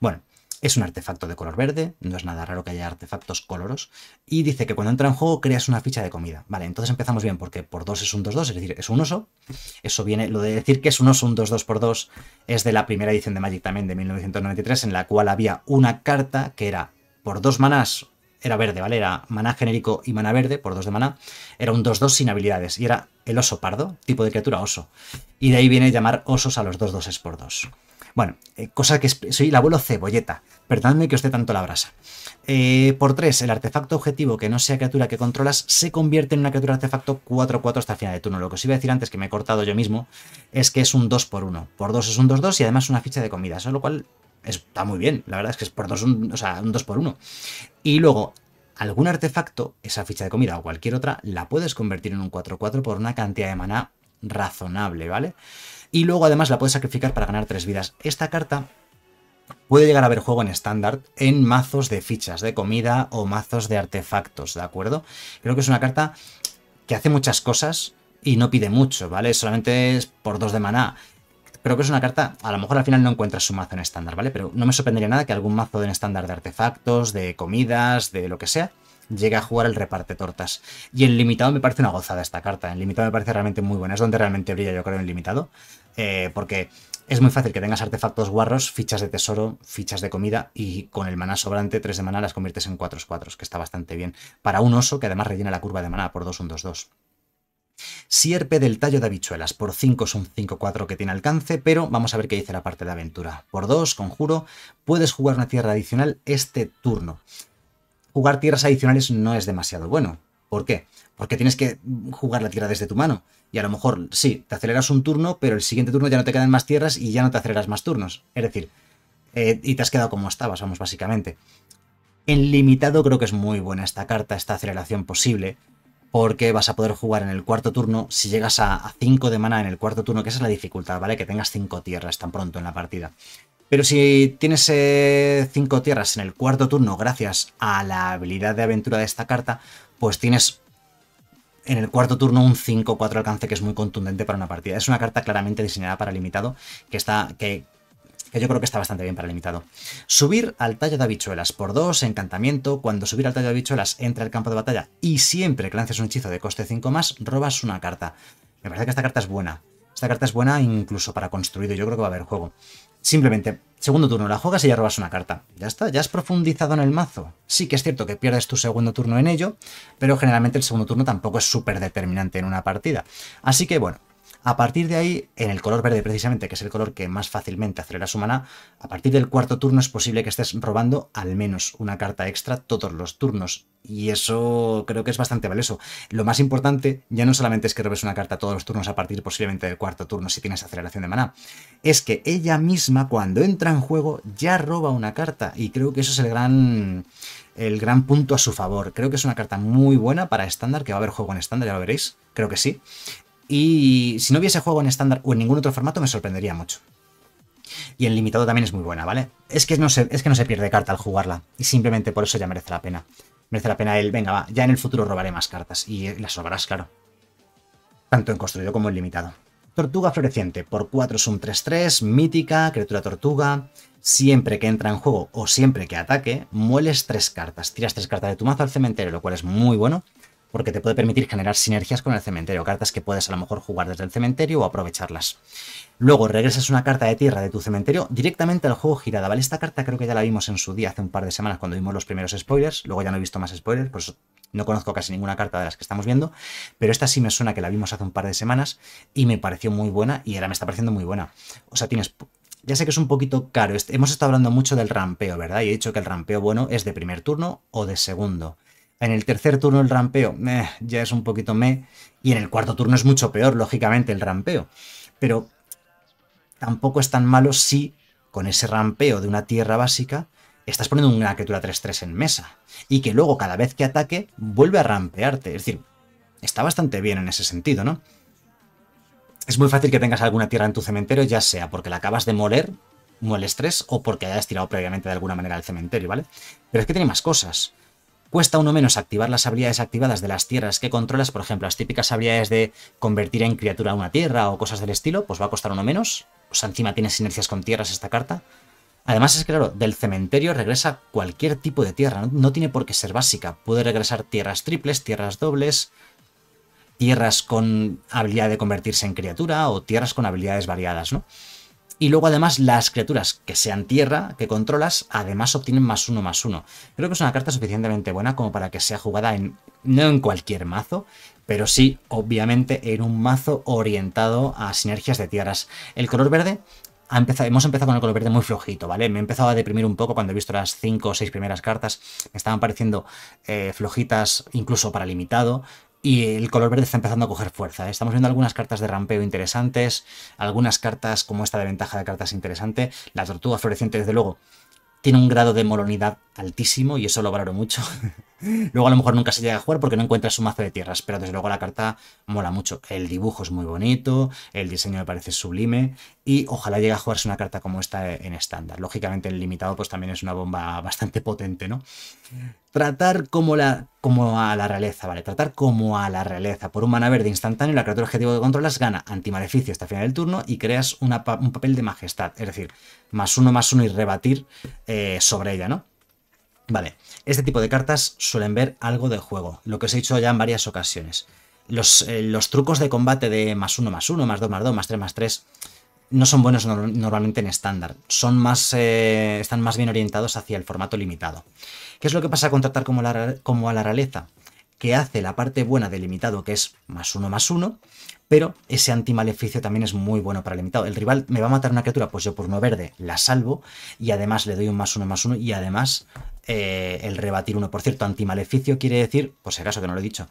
Bueno, es un artefacto de color verde, no es nada raro que haya artefactos coloros. Y dice que cuando entra en juego creas una ficha de comida. Vale, entonces empezamos bien, porque por 2 es un 2-2, es decir, es un oso. Eso viene, lo de decir que es un oso, un 2-2 por 2, es de la primera edición de Magic también, de 1993, en la cual había una carta que era por dos manás, era verde, ¿vale? Era maná genérico y maná verde, por dos de maná. Era un 2-2 sin habilidades y era el oso pardo, tipo de criatura oso. Y de ahí viene llamar osos a los 2-2 por 2. Bueno, eh, cosa que soy el abuelo cebolleta. Perdonadme que os dé tanto la brasa. Eh, por 3, el artefacto objetivo que no sea criatura que controlas se convierte en una criatura artefacto 4-4 hasta el final de turno. Lo que os iba a decir antes, que me he cortado yo mismo, es que es un 2 por 1. Por 2 es un 2-2 y además una ficha de comida. Eso lo cual está muy bien. La verdad es que es por 2, un, o sea, un 2 por 1. Y luego, algún artefacto, esa ficha de comida o cualquier otra, la puedes convertir en un 4-4 por una cantidad de maná razonable, ¿vale? vale y luego además la puedes sacrificar para ganar tres vidas. Esta carta puede llegar a ver juego en estándar en mazos de fichas de comida o mazos de artefactos, ¿de acuerdo? Creo que es una carta que hace muchas cosas y no pide mucho, ¿vale? Solamente es por dos de maná. Creo que es una carta, a lo mejor al final no encuentras su mazo en estándar, ¿vale? Pero no me sorprendería nada que algún mazo en estándar de artefactos, de comidas, de lo que sea, llegue a jugar el reparte tortas. Y en limitado me parece una gozada esta carta, en limitado me parece realmente muy buena, es donde realmente brilla yo creo en limitado. Eh, porque es muy fácil que tengas artefactos guarros, fichas de tesoro, fichas de comida y con el maná sobrante, 3 de maná, las conviertes en 4 4 que está bastante bien. Para un oso que además rellena la curva de maná por 2 1 2 2. Sierpe del tallo de habichuelas, por 5 es un 5-4 que tiene alcance, pero vamos a ver qué dice la parte de aventura. Por 2, conjuro, puedes jugar una tierra adicional este turno. Jugar tierras adicionales no es demasiado bueno. ¿Por qué? Porque tienes que jugar la tierra desde tu mano. Y a lo mejor, sí, te aceleras un turno, pero el siguiente turno ya no te quedan más tierras y ya no te aceleras más turnos. Es decir, eh, y te has quedado como estabas, vamos, básicamente. En limitado creo que es muy buena esta carta, esta aceleración posible, porque vas a poder jugar en el cuarto turno, si llegas a 5 de mana en el cuarto turno, que esa es la dificultad, ¿vale? Que tengas 5 tierras tan pronto en la partida. Pero si tienes 5 eh, tierras en el cuarto turno gracias a la habilidad de aventura de esta carta, pues tienes en el cuarto turno un 5-4 alcance que es muy contundente para una partida. Es una carta claramente diseñada para limitado que está que, yo creo que está bastante bien para limitado. Subir al tallo de habichuelas por 2, encantamiento. Cuando subir al tallo de habichuelas entra al campo de batalla y siempre que lances un hechizo de coste 5 más, robas una carta. Me parece que esta carta es buena. Esta carta es buena incluso para construido, yo creo que va a haber juego. Simplemente, segundo turno, la juegas y ya robas una carta. Ya está, ya has profundizado en el mazo. Sí que es cierto que pierdes tu segundo turno en ello, pero generalmente el segundo turno tampoco es súper determinante en una partida. Así que bueno, a partir de ahí, en el color verde precisamente, que es el color que más fácilmente acelera su maná, a partir del cuarto turno es posible que estés robando al menos una carta extra todos los turnos. Y eso creo que es bastante valioso. Lo más importante ya no solamente es que robes una carta todos los turnos a partir posiblemente del cuarto turno si tienes aceleración de maná, es que ella misma cuando entra en juego ya roba una carta. Y creo que eso es el gran el gran punto a su favor. Creo que es una carta muy buena para estándar, que va a haber juego en estándar, ya lo veréis, creo que sí. Y si no hubiese juego en estándar o en ningún otro formato, me sorprendería mucho. Y el limitado también es muy buena, ¿vale? Es que no se, es que no se pierde carta al jugarla. Y simplemente por eso ya merece la pena. Merece la pena el, venga, va, ya en el futuro robaré más cartas. Y las robarás, claro. Tanto en construido como en limitado. Tortuga Floreciente, por 4 un 3-3, mítica, criatura tortuga. Siempre que entra en juego o siempre que ataque, mueles 3 cartas. Tiras 3 cartas de tu mazo al cementerio, lo cual es muy bueno porque te puede permitir generar sinergias con el cementerio, cartas que puedes a lo mejor jugar desde el cementerio o aprovecharlas. Luego regresas una carta de tierra de tu cementerio directamente al juego girada, ¿vale? Esta carta creo que ya la vimos en su día hace un par de semanas cuando vimos los primeros spoilers, luego ya no he visto más spoilers, por eso no conozco casi ninguna carta de las que estamos viendo, pero esta sí me suena que la vimos hace un par de semanas y me pareció muy buena y ahora me está pareciendo muy buena. O sea, tienes ya sé que es un poquito caro. Hemos estado hablando mucho del rampeo, ¿verdad? Y he dicho que el rampeo bueno es de primer turno o de segundo. En el tercer turno el rampeo ya es un poquito me. Y en el cuarto turno es mucho peor, lógicamente, el rampeo. Pero tampoco es tan malo si con ese rampeo de una tierra básica estás poniendo una criatura 3-3 en mesa. Y que luego cada vez que ataque vuelve a rampearte. Es decir, está bastante bien en ese sentido, ¿no? Es muy fácil que tengas alguna tierra en tu cementerio, ya sea porque la acabas de moler, mueles 3, o porque hayas tirado previamente de alguna manera al cementerio, ¿vale? Pero es que tiene más cosas. Cuesta uno menos activar las habilidades activadas de las tierras que controlas, por ejemplo, las típicas habilidades de convertir en criatura una tierra o cosas del estilo, pues va a costar uno menos. sea encima tiene sinergias con tierras esta carta. Además es claro, del cementerio regresa cualquier tipo de tierra, no tiene por qué ser básica. Puede regresar tierras triples, tierras dobles, tierras con habilidad de convertirse en criatura o tierras con habilidades variadas, ¿no? Y luego además las criaturas que sean tierra, que controlas, además obtienen más uno, más uno. Creo que es una carta suficientemente buena como para que sea jugada en, no en cualquier mazo, pero sí, obviamente, en un mazo orientado a sinergias de tierras. El color verde ha hemos empezado con el color verde muy flojito, ¿vale? Me he empezado a deprimir un poco cuando he visto las cinco o seis primeras cartas. Me estaban pareciendo eh, flojitas incluso para limitado. Y el color verde está empezando a coger fuerza. ¿eh? Estamos viendo algunas cartas de rampeo interesantes, algunas cartas como esta de ventaja de cartas interesante, la tortuga floreciente desde luego tiene un grado de molonidad altísimo y eso lo valoro mucho. luego a lo mejor nunca se llega a jugar porque no encuentras su mazo de tierras, pero desde luego la carta mola mucho. El dibujo es muy bonito, el diseño me parece sublime y ojalá llegue a jugarse una carta como esta en estándar. Lógicamente el limitado pues también es una bomba bastante potente, ¿no? Tratar como, la, como a la realeza, ¿vale? Tratar como a la realeza. Por un mana verde instantáneo, la criatura objetivo que controlas gana antimaleficio hasta final del turno y creas un papel de majestad. Es decir, más uno, más uno y rebatir eh, sobre ella, ¿no? Vale, este tipo de cartas suelen ver algo del juego, lo que os he dicho ya en varias ocasiones. Los, eh, los trucos de combate de más uno, más uno, más dos, más dos, más tres, más tres, no son buenos normalmente en estándar. Son más, eh, están más bien orientados hacia el formato limitado. ¿Qué es lo que pasa con tratar como, como a la realeza? Que hace la parte buena del limitado, que es más uno, más uno, pero ese antimaleficio también es muy bueno para el limitado. El rival me va a matar una criatura, pues yo por no verde la salvo y además le doy un más uno más uno y además eh, el rebatir uno. Por cierto, antimaleficio quiere decir, por si acaso que no lo he dicho,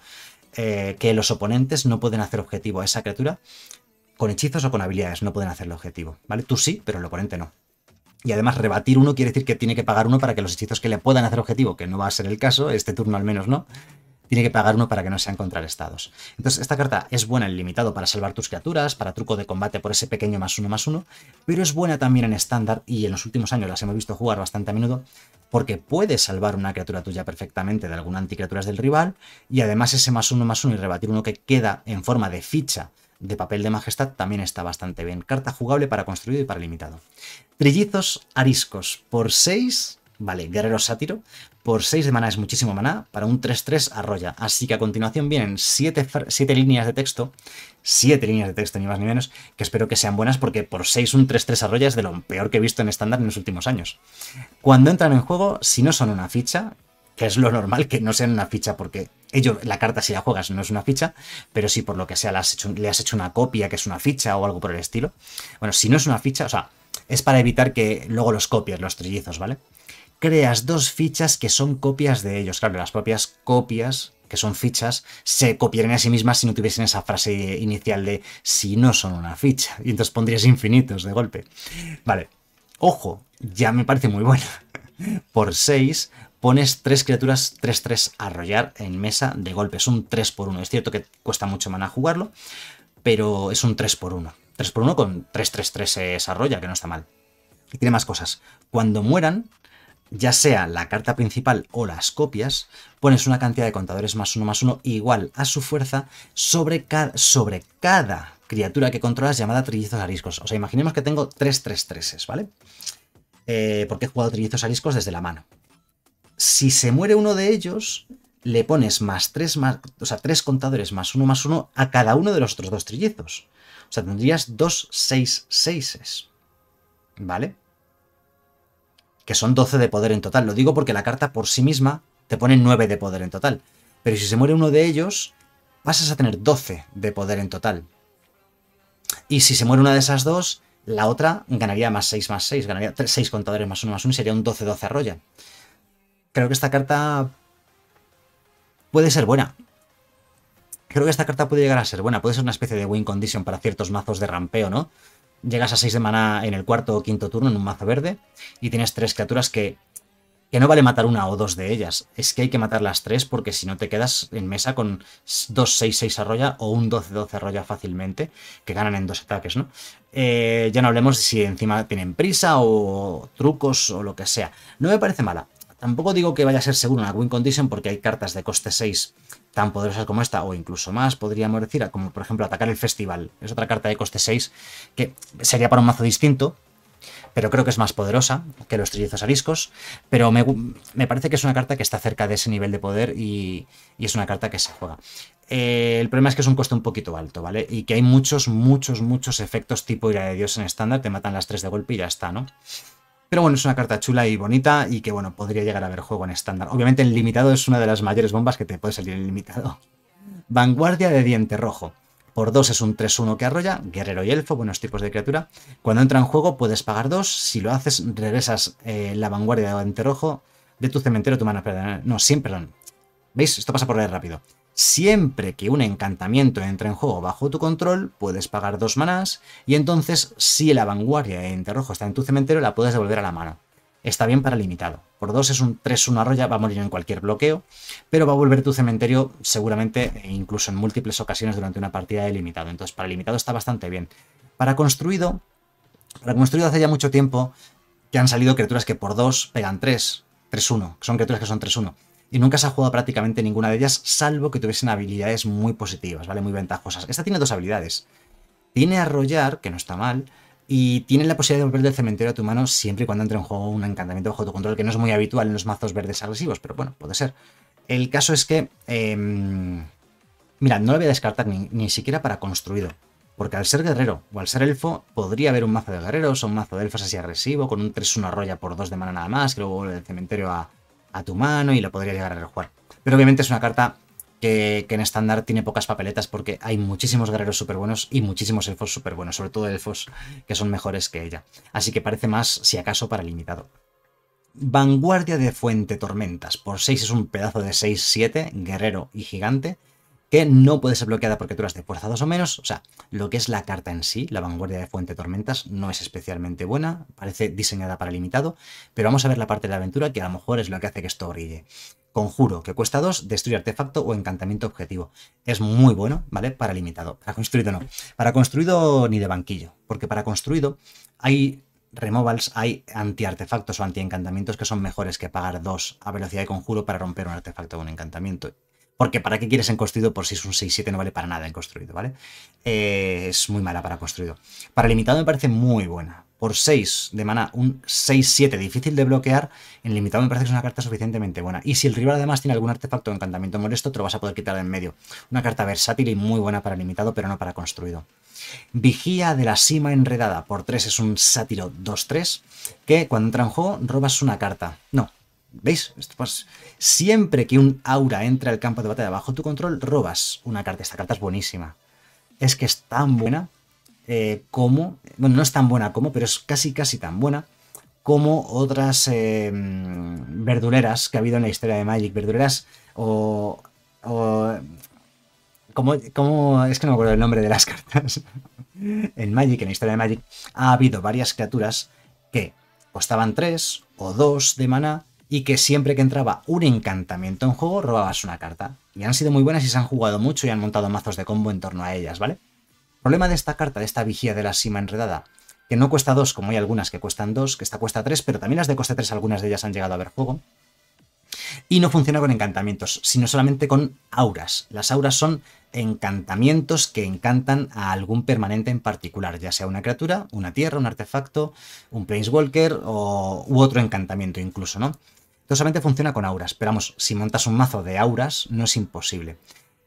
eh, que los oponentes no pueden hacer objetivo a esa criatura con hechizos o con habilidades, no pueden hacerle objetivo, ¿vale? Tú sí, pero el oponente no. Y además rebatir uno quiere decir que tiene que pagar uno para que los hechizos que le puedan hacer objetivo, que no va a ser el caso, este turno al menos no, tiene que pagar uno para que no sean contrarrestados. Entonces, esta carta es buena en limitado para salvar tus criaturas, para truco de combate por ese pequeño más uno más uno, pero es buena también en estándar y en los últimos años las hemos visto jugar bastante a menudo porque puede salvar una criatura tuya perfectamente de alguna anticriatura del rival y además ese más uno más uno y rebatir uno que queda en forma de ficha de papel de majestad también está bastante bien. Carta jugable para construido y para limitado. Trillizos ariscos por 6 Vale, guerrero sátiro, por 6 de maná es muchísimo maná, para un 3-3 arrolla. Así que a continuación vienen 7, líneas de texto, 7 líneas de texto ni más ni menos, que espero que sean buenas porque por 6 un 3-3 arrolla es de lo peor que he visto en estándar en los últimos años. Cuando entran en juego, si no son una ficha, que es lo normal que no sean una ficha porque ello, la carta si la juegas no es una ficha, pero si por lo que sea le has, hecho, le has hecho una copia que es una ficha o algo por el estilo, bueno, si no es una ficha, o sea, es para evitar que luego los copies los trillizos, ¿vale? creas dos fichas que son copias de ellos. Claro, las propias copias que son fichas, se copiarían a sí mismas si no tuviesen esa frase inicial de si no son una ficha. Y entonces pondrías infinitos de golpe. Vale. Ojo, ya me parece muy buena. Por 6 pones tres criaturas 3-3 arrollar en mesa de golpe. Es un 3 por 1. Es cierto que cuesta mucho mana jugarlo, pero es un 3 por 1. 3 por 1 con 3-3-3 se desarrolla, que no está mal. Y tiene más cosas. Cuando mueran, ya sea la carta principal o las copias, pones una cantidad de contadores más uno más uno igual a su fuerza sobre, sobre cada criatura que controlas llamada trillizos ariscos. O sea, imaginemos que tengo 3 3 3 ¿vale? Eh, porque he jugado trillizos ariscos desde la mano. Si se muere uno de ellos, le pones más 3 más, o sea, contadores más uno más uno a cada uno de los otros dos trillizos. O sea, tendrías dos 6 6 ¿Vale? que son 12 de poder en total. Lo digo porque la carta por sí misma te pone 9 de poder en total. Pero si se muere uno de ellos, vas a tener 12 de poder en total. Y si se muere una de esas dos, la otra ganaría más 6 más 6, ganaría 6 contadores más uno, más 1 y sería un 12-12 arroya. Creo que esta carta puede ser buena. Creo que esta carta puede llegar a ser buena, puede ser una especie de win condition para ciertos mazos de rampeo, ¿no? Llegas a 6 de maná en el cuarto o quinto turno en un mazo verde y tienes tres criaturas que, que no vale matar una o dos de ellas. Es que hay que matar las tres porque si no te quedas en mesa con 2-6-6 arroya o un 12-12 arroya fácilmente, que ganan en dos ataques, ¿no? Eh, ya no hablemos si encima tienen prisa o trucos o lo que sea. No me parece mala. Tampoco digo que vaya a ser seguro una win condition porque hay cartas de coste 6 tan poderosas como esta, o incluso más, podríamos decir, como por ejemplo atacar el festival. Es otra carta de coste 6 que sería para un mazo distinto, pero creo que es más poderosa que los trillizos ariscos. Pero me, parece que es una carta que está cerca de ese nivel de poder y, y es una carta que se juega. Eh, el problema es que es un coste un poquito alto, ¿vale? Y que hay muchos, muchos, muchos efectos tipo ira de Dios en estándar. Te matan las tres de golpe y ya está, ¿no? Pero bueno, es una carta chula y bonita y que bueno, podría llegar a ver juego en estándar. Obviamente en limitado es una de las mayores bombas que te puede salir en limitado. Vanguardia de diente rojo. Por 2 es un 3-1 que arrolla, guerrero y elfo, buenos tipos de criatura. Cuando entra en juego puedes pagar 2, si lo haces regresas eh, la vanguardia de diente rojo de tu cementerio, tu mano, perdón, no, siempre, perdón. ¿Veis? Esto pasa por ahí rápido. Siempre que un encantamiento entre en juego bajo tu control, puedes pagar dos manás y entonces si la vanguardia de rojo está en tu cementerio, la puedes devolver a la mano. Está bien para limitado. Por dos es un 3-1 arroya, va a morir en cualquier bloqueo, pero va a volver tu cementerio seguramente e incluso en múltiples ocasiones durante una partida de limitado. Entonces para limitado está bastante bien. Para construido, para construido hace ya mucho tiempo que han salido criaturas que por dos pegan 3, 3-1, son criaturas que son 3-1 y nunca se ha jugado prácticamente ninguna de ellas, salvo que tuviesen habilidades muy positivas, ¿vale? Muy ventajosas. Esta tiene dos habilidades. Tiene arrollar, que no está mal, y tiene la posibilidad de volver del cementerio a tu mano siempre y cuando entre en juego un encantamiento bajo tu control, que no es muy habitual en los mazos verdes agresivos, pero bueno, puede ser. El caso es que... Em, mira, no lo voy a descartar ni, siquiera para construido. Porque al ser guerrero o al ser elfo, podría haber un mazo de guerreros o un mazo de elfos así agresivo, con un 3-1 Arrolla por 2 de mana nada más, que luego vuelve del cementerio a, a tu mano y lo podría llegar a rejugar. Pero obviamente es una carta que, que en estándar tiene pocas papeletas porque hay muchísimos guerreros súper buenos y muchísimos elfos súper buenos, sobre todo elfos que son mejores que ella. Así que parece más, si acaso, para limitado. Vanguardia de Fuente Tormentas. Por 6 es un pedazo de 6-7, guerrero y gigante que no puede ser bloqueada porque tú de fuerza 2 o menos. O sea, lo que es la carta en sí, la vanguardia de Fuente Tormentas, no es especialmente buena, parece diseñada para limitado, pero vamos a ver la parte de la aventura que a lo mejor es lo que hace que esto brille. Conjuro, que cuesta 2, destruye artefacto o encantamiento objetivo. Es muy bueno, ¿vale? Para limitado. Para construido no. Para construido ni de banquillo, porque para construido hay removals, hay antiartefactos o anti-encantamientos que son mejores que pagar 2 a velocidad de conjuro para romper un artefacto o un encantamiento. Porque ¿para qué quieres en construido por si es un 6-7? No vale para nada en construido, ¿vale? Eh, es muy mala para construido. Para limitado me parece muy buena. Por 6 de mana, un 6-7 difícil de bloquear, en limitado me parece que es una carta suficientemente buena. Y si el rival además tiene algún artefacto o encantamiento molesto, te lo vas a poder quitar de en medio. Una carta versátil y muy buena para limitado, pero no para construido. Vigía de la cima Enredada, por 3 es un sátiro 2-3, que cuando entra en juego robas una carta. No, ¿Veis? pues, siempre que un aura entra al campo de batalla bajo tu control, robas una carta. Esta carta es buenísima. Es que es tan buena eh, como... Bueno, no es tan buena como, pero es casi, casi tan buena como otras eh, verduleras que ha habido en la historia de Magic. Verduleras o... o como, es que no me acuerdo el nombre de las cartas. en Magic, en la historia de Magic, ha habido varias criaturas que costaban 3 o 2 de maná y que siempre que entraba un encantamiento en juego robabas una carta. Y han sido muy buenas y se han jugado mucho y han montado mazos de combo en torno a ellas, ¿vale? El problema de esta carta, de esta vigía de la cima enredada, que no cuesta 2 como hay algunas que cuestan 2, que esta cuesta 3, pero también las de coste 3 algunas de ellas han llegado a ver juego. Y no funciona con encantamientos, sino solamente con auras. Las auras son encantamientos que encantan a algún permanente en particular, ya sea una criatura, una tierra, un artefacto, un planeswalker o, u otro encantamiento incluso, ¿no? Esto solamente funciona con auras, pero vamos, si montas un mazo de auras no es imposible.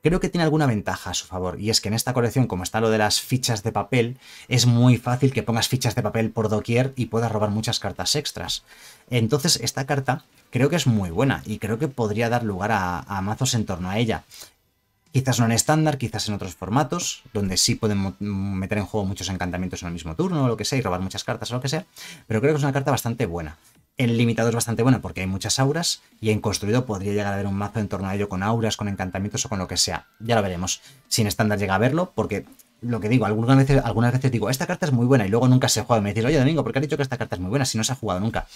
Creo que tiene alguna ventaja a su favor, y es que en esta colección, como está lo de las fichas de papel, es muy fácil que pongas fichas de papel por doquier y puedas robar muchas cartas extras. Entonces, esta carta creo que es muy buena y creo que podría dar lugar a, a mazos en torno a ella. Quizás no en estándar, quizás en otros formatos, donde sí pueden meter en juego muchos encantamientos en el mismo turno, o lo que sea, y robar muchas cartas o lo que sea, pero creo que es una carta bastante buena. El limitado es bastante bueno porque hay muchas auras y en construido podría llegar a haber un mazo en torno a ello con auras, con encantamientos o con lo que sea. Ya lo veremos. Sin estándar llega a verlo porque lo que digo, algunas veces, algunas veces digo, esta carta es muy buena y luego nunca se juega. Y me decís, oye Domingo, ¿por qué has dicho que esta carta es muy buena si no se ha jugado nunca?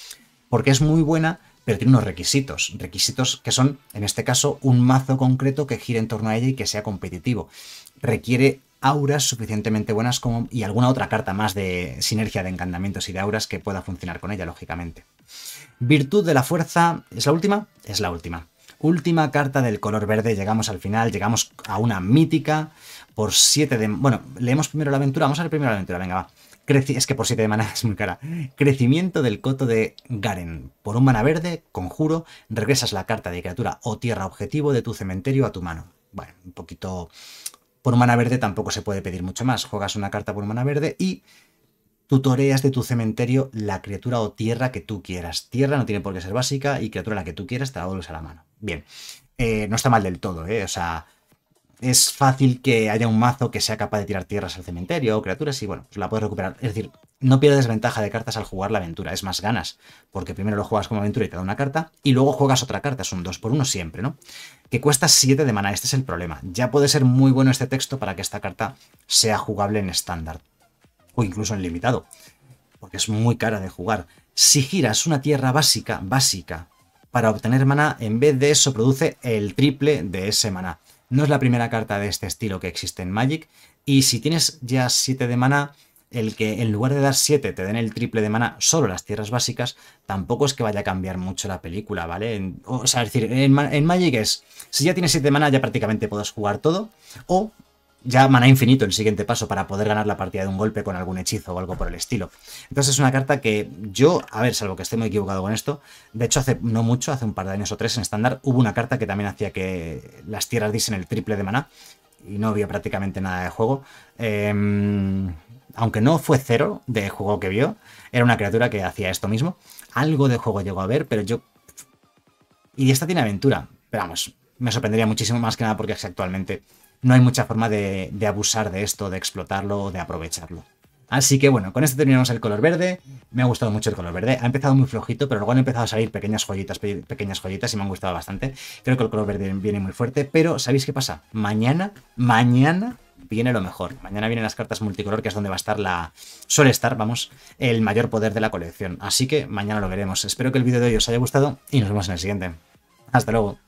Porque es muy buena, pero tiene unos requisitos. Requisitos que son, en este caso, un mazo concreto que gire en torno a ella y que sea competitivo. Requiere auras suficientemente buenas como, y alguna otra carta más de sinergia de encantamientos y de auras que pueda funcionar con ella, lógicamente. Virtud de la fuerza, ¿es la última? Es la última. Última carta del color verde, llegamos al final, llegamos a una mítica por 7 de... Bueno, leemos primero la aventura, vamos a ver primero la aventura, venga, va. es que por 7 de maná es muy cara. Crecimiento del coto de Garen. Por un mana verde, conjuro, regresas la carta de criatura o tierra objetivo de tu cementerio a tu mano. Bueno, un poquito por mana verde tampoco se puede pedir mucho más. Juegas una carta por mana verde y tutoreas de tu cementerio la criatura o tierra que tú quieras. Tierra no tiene por qué ser básica y criatura la que tú quieras te la vuelves a la mano. Bien, eh, no está mal del todo, ¿eh? O sea, es fácil que haya un mazo que sea capaz de tirar tierras al cementerio o criaturas y bueno, pues la puedes recuperar. Es decir, no pierdes ventaja de cartas al jugar la aventura, es más ganas, porque primero lo juegas como aventura y te da una carta, y luego juegas otra carta, es un 2 por 1 siempre, ¿no? Que cuesta 7 de mana, este es el problema. Ya puede ser muy bueno este texto para que esta carta sea jugable en estándar, o incluso en limitado, porque es muy cara de jugar. Si giras una tierra básica, básica, para obtener mana, en vez de eso produce el triple de ese mana. No es la primera carta de este estilo que existe en Magic, y si tienes ya 7 de mana el que en lugar de dar 7 te den el triple de mana solo las tierras básicas, tampoco es que vaya a cambiar mucho la película, ¿vale? o sea, es decir, en, Magic es, si ya tienes 7 mana ya prácticamente puedes jugar todo, o ya mana infinito el siguiente paso para poder ganar la partida de un golpe con algún hechizo o algo por el estilo. Entonces es una carta que yo, a ver, salvo que esté muy equivocado con esto, de hecho hace no mucho, hace un par de años o tres en estándar, hubo una carta que también hacía que las tierras diesen el triple de maná y no había prácticamente nada de juego. Eh, aunque no fue cero de juego que vio, era una criatura que hacía esto mismo. Algo de juego llegó a ver, pero yo... Y esta tiene aventura, pero vamos, me sorprendería muchísimo más que nada porque actualmente no hay mucha forma de, abusar de esto, de explotarlo o de aprovecharlo. Así que bueno, con esto terminamos el color verde. Me ha gustado mucho el color verde. Ha empezado muy flojito, pero luego han empezado a salir pequeñas joyitas, pequeñas joyitas y me han gustado bastante. Creo que el color verde viene muy fuerte, pero ¿sabéis qué pasa? Mañana, mañana viene lo mejor. Mañana vienen las cartas multicolor, que es donde va a estar la... suele estar, vamos, el mayor poder de la colección. Así que mañana lo veremos. Espero que el vídeo de hoy os haya gustado y nos vemos en el siguiente. Hasta luego.